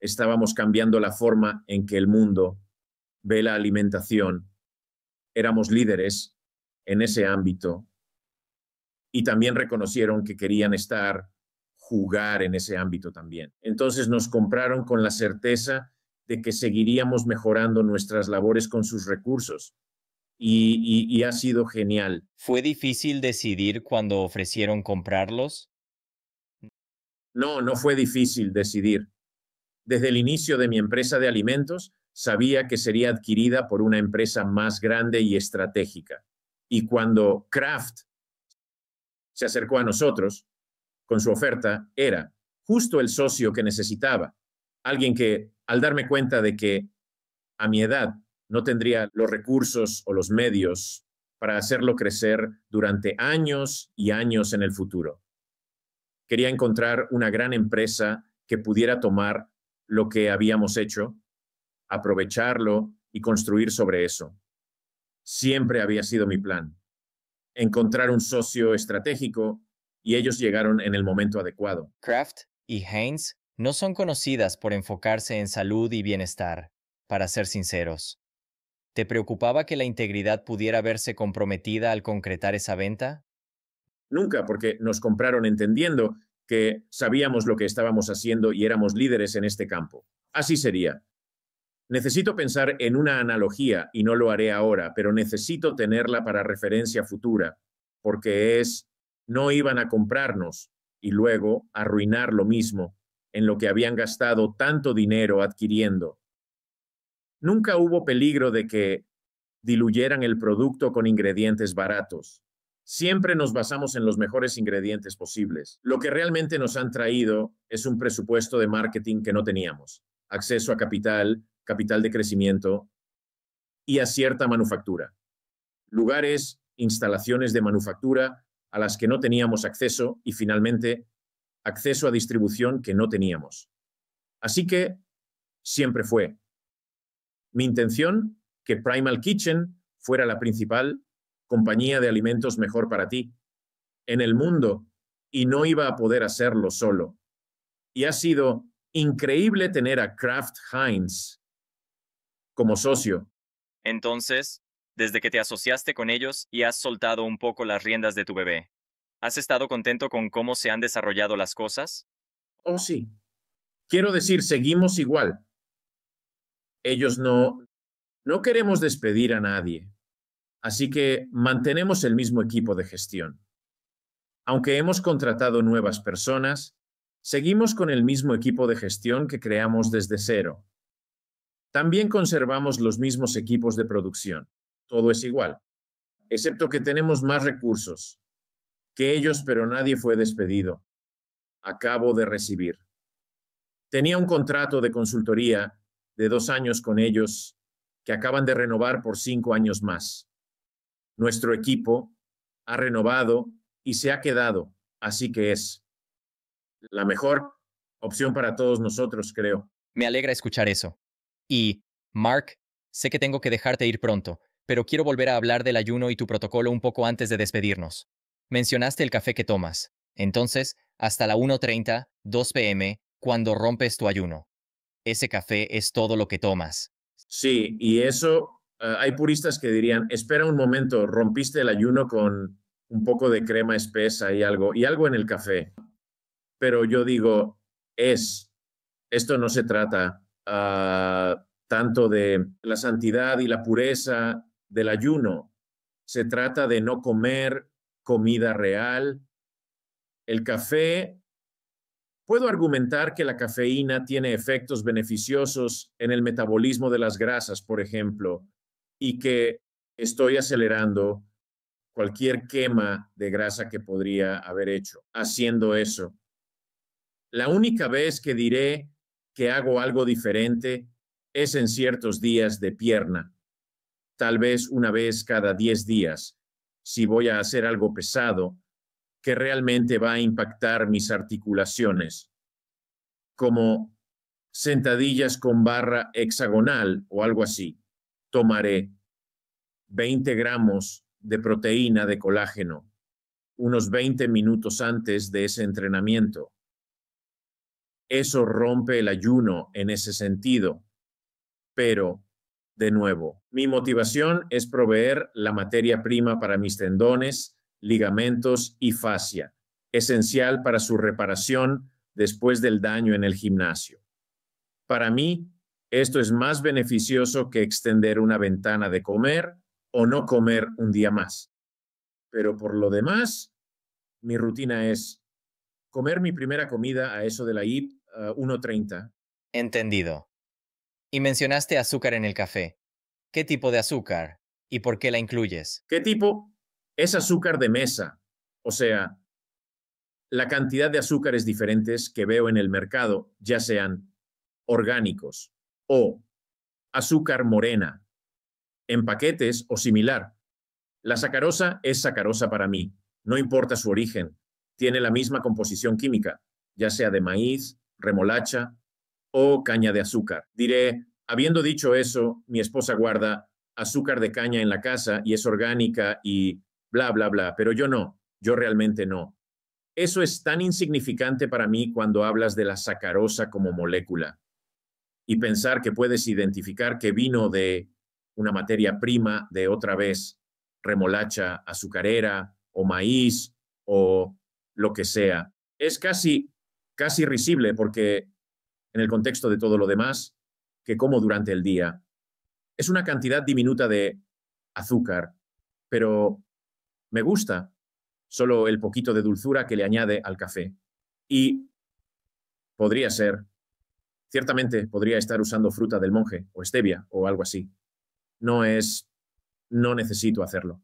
Estábamos cambiando la forma en que el mundo ve la alimentación. Éramos líderes en ese ámbito y también reconocieron que querían estar jugar en ese ámbito también. Entonces nos compraron con la certeza de que seguiríamos mejorando nuestras labores con sus recursos. Y, ha sido genial. ¿Fue difícil decidir cuando ofrecieron comprarlos? No, no fue difícil decidir. Desde el inicio de mi empresa de alimentos, sabía que sería adquirida por una empresa más grande y estratégica. Y cuando Kraft se acercó a nosotros, con su oferta era justo el socio que necesitaba, alguien que al darme cuenta de que a mi edad no tendría los recursos o los medios para hacerlo crecer durante años y años en el futuro. Quería encontrar una gran empresa que pudiera tomar lo que habíamos hecho, aprovecharlo y construir sobre eso. Siempre había sido mi plan. Encontrar un socio estratégico y ellos llegaron en el momento adecuado. Kraft y Heinz no son conocidas por enfocarse en salud y bienestar, para ser sinceros. ¿Te preocupaba que la integridad pudiera verse comprometida al concretar esa venta? Nunca, porque nos compraron entendiendo que sabíamos lo que estábamos haciendo y éramos líderes en este campo. Así sería. Necesito pensar en una analogía y no lo haré ahora, pero necesito tenerla para referencia futura, porque es no iban a comprarnos y luego arruinar lo mismo en lo que habían gastado tanto dinero adquiriendo. Nunca hubo peligro de que diluyeran el producto con ingredientes baratos. Siempre nos basamos en los mejores ingredientes posibles. Lo que realmente nos han traído es un presupuesto de marketing que no teníamos, acceso a capital, capital de crecimiento y a cierta manufactura. Lugares, instalaciones de manufactura a las que no teníamos acceso y finalmente acceso a distribución que no teníamos. Así que siempre fue mi intención que Primal Kitchen fuera la principal compañía de alimentos mejor para ti en el mundo y no iba a poder hacerlo solo. Y ha sido increíble tener a Kraft Heinz como socio. Entonces, desde que te asociaste con ellos y has soltado un poco las riendas de tu bebé? ¿Has estado contento con cómo se han desarrollado las cosas? Oh, sí. Quiero decir, seguimos igual. Ellos no... No queremos despedir a nadie. Así que mantenemos el mismo equipo de gestión. Aunque hemos contratado nuevas personas, seguimos con el mismo equipo de gestión que creamos desde cero. También conservamos los mismos equipos de producción todo es igual, excepto que tenemos más recursos que ellos, pero nadie fue despedido. Acabo de recibir. Tenía un contrato de consultoría de dos años con ellos que acaban de renovar por cinco años más. Nuestro equipo ha renovado y se ha quedado, así que es la mejor opción para todos nosotros, creo. Me alegra escuchar eso. Y, Mark, sé que tengo que dejarte ir pronto, pero quiero volver a hablar del ayuno y tu protocolo un poco antes de despedirnos. Mencionaste el café que tomas. Entonces, hasta la 1.30, 2 pm, cuando rompes tu ayuno. Ese café es todo lo que tomas. Sí, y eso eh, hay puristas que dirían, espera un momento, rompiste el ayuno con un poco de crema espesa y algo, y algo en el café. Pero yo digo, es, esto no se trata ah, tanto de la santidad y la pureza del ayuno. Se trata de no comer comida real. El café, puedo argumentar que la cafeína tiene efectos beneficiosos en el metabolismo de las grasas, por ejemplo, y que estoy acelerando cualquier quema de grasa que podría haber hecho haciendo eso. La única vez que diré que hago algo diferente es en ciertos días de pierna tal vez una vez cada 10 días, si voy a hacer algo pesado que realmente va a impactar mis articulaciones, como sentadillas con barra hexagonal o algo así. Tomaré 20 gramos de proteína de colágeno unos 20 minutos antes de ese entrenamiento. Eso rompe el ayuno en ese sentido, pero de nuevo. Mi motivación es proveer la materia prima para mis tendones, ligamentos y fascia, esencial para su reparación después del daño en el gimnasio. Para mí, esto es más beneficioso que extender una ventana de comer o no comer un día más. Pero por lo demás, mi rutina es comer mi primera comida a eso de la IP 1.30. Ah, Entendido. Y mencionaste azúcar en el café. ¿Qué tipo de azúcar? ¿Y por qué la incluyes? ¿Qué tipo? Es azúcar de mesa. O sea, la cantidad de azúcares diferentes que veo en el mercado, ya sean orgánicos o azúcar morena, en paquetes o similar. La sacarosa es sacarosa para mí, no importa su origen, tiene la misma composición química, ya sea de maíz, remolacha, o caña de azúcar. Diré, habiendo dicho eso, mi esposa guarda azúcar de caña en la casa y es orgánica y bla, bla, bla, pero yo no, yo realmente no. Eso es tan insignificante para mí cuando hablas de la sacarosa como molécula y pensar que puedes identificar que vino de una materia prima de otra vez, remolacha azucarera o maíz o lo que sea. Es casi, casi risible porque en el contexto de todo lo demás que como durante el día. Es una cantidad diminuta de azúcar, pero me gusta solo el poquito de dulzura que le añade al café. Y podría ser, ciertamente podría estar usando fruta del monje o stevia o algo así. No es, no necesito hacerlo.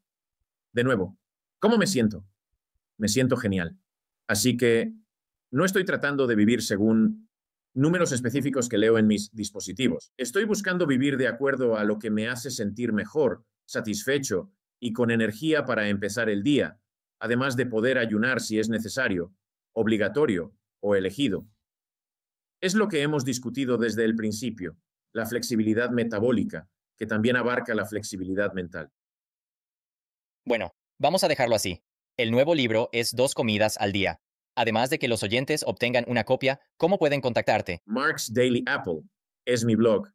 De nuevo, ¿cómo me siento? Me siento genial. Así que no estoy tratando de vivir según números específicos que leo en mis dispositivos. Estoy buscando vivir de acuerdo a lo que me hace sentir mejor, satisfecho y con energía para empezar el día, además de poder ayunar si es necesario, obligatorio o elegido. Es lo que hemos discutido desde el principio, la flexibilidad metabólica, que también abarca la flexibilidad mental. Bueno, vamos a dejarlo así. El nuevo libro es Dos comidas al día, Además de que los oyentes obtengan una copia, ¿cómo pueden contactarte? Mark's Daily Apple es mi blog.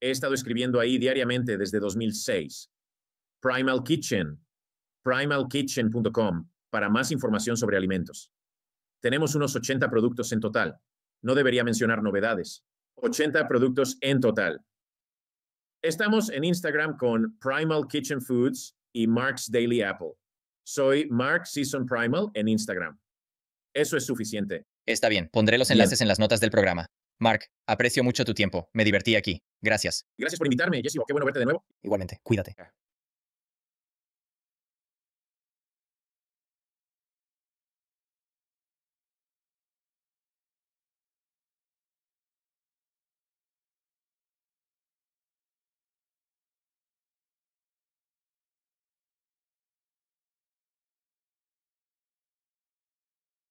He estado escribiendo ahí diariamente desde 2006. Primal Kitchen, primalkitchen.com, para más información sobre alimentos. Tenemos unos 80 productos en total. No debería mencionar novedades. 80 productos en total. Estamos en Instagram con Primal Kitchen Foods y Mark's Daily Apple. Soy Mark Season Primal en Instagram. Eso es suficiente. Está bien, pondré los enlaces en las notas del programa. Mark, aprecio mucho tu tiempo. Me divertí aquí. Gracias. Gracias por invitarme, Jessico. Qué bueno verte de nuevo. Igualmente, cuídate.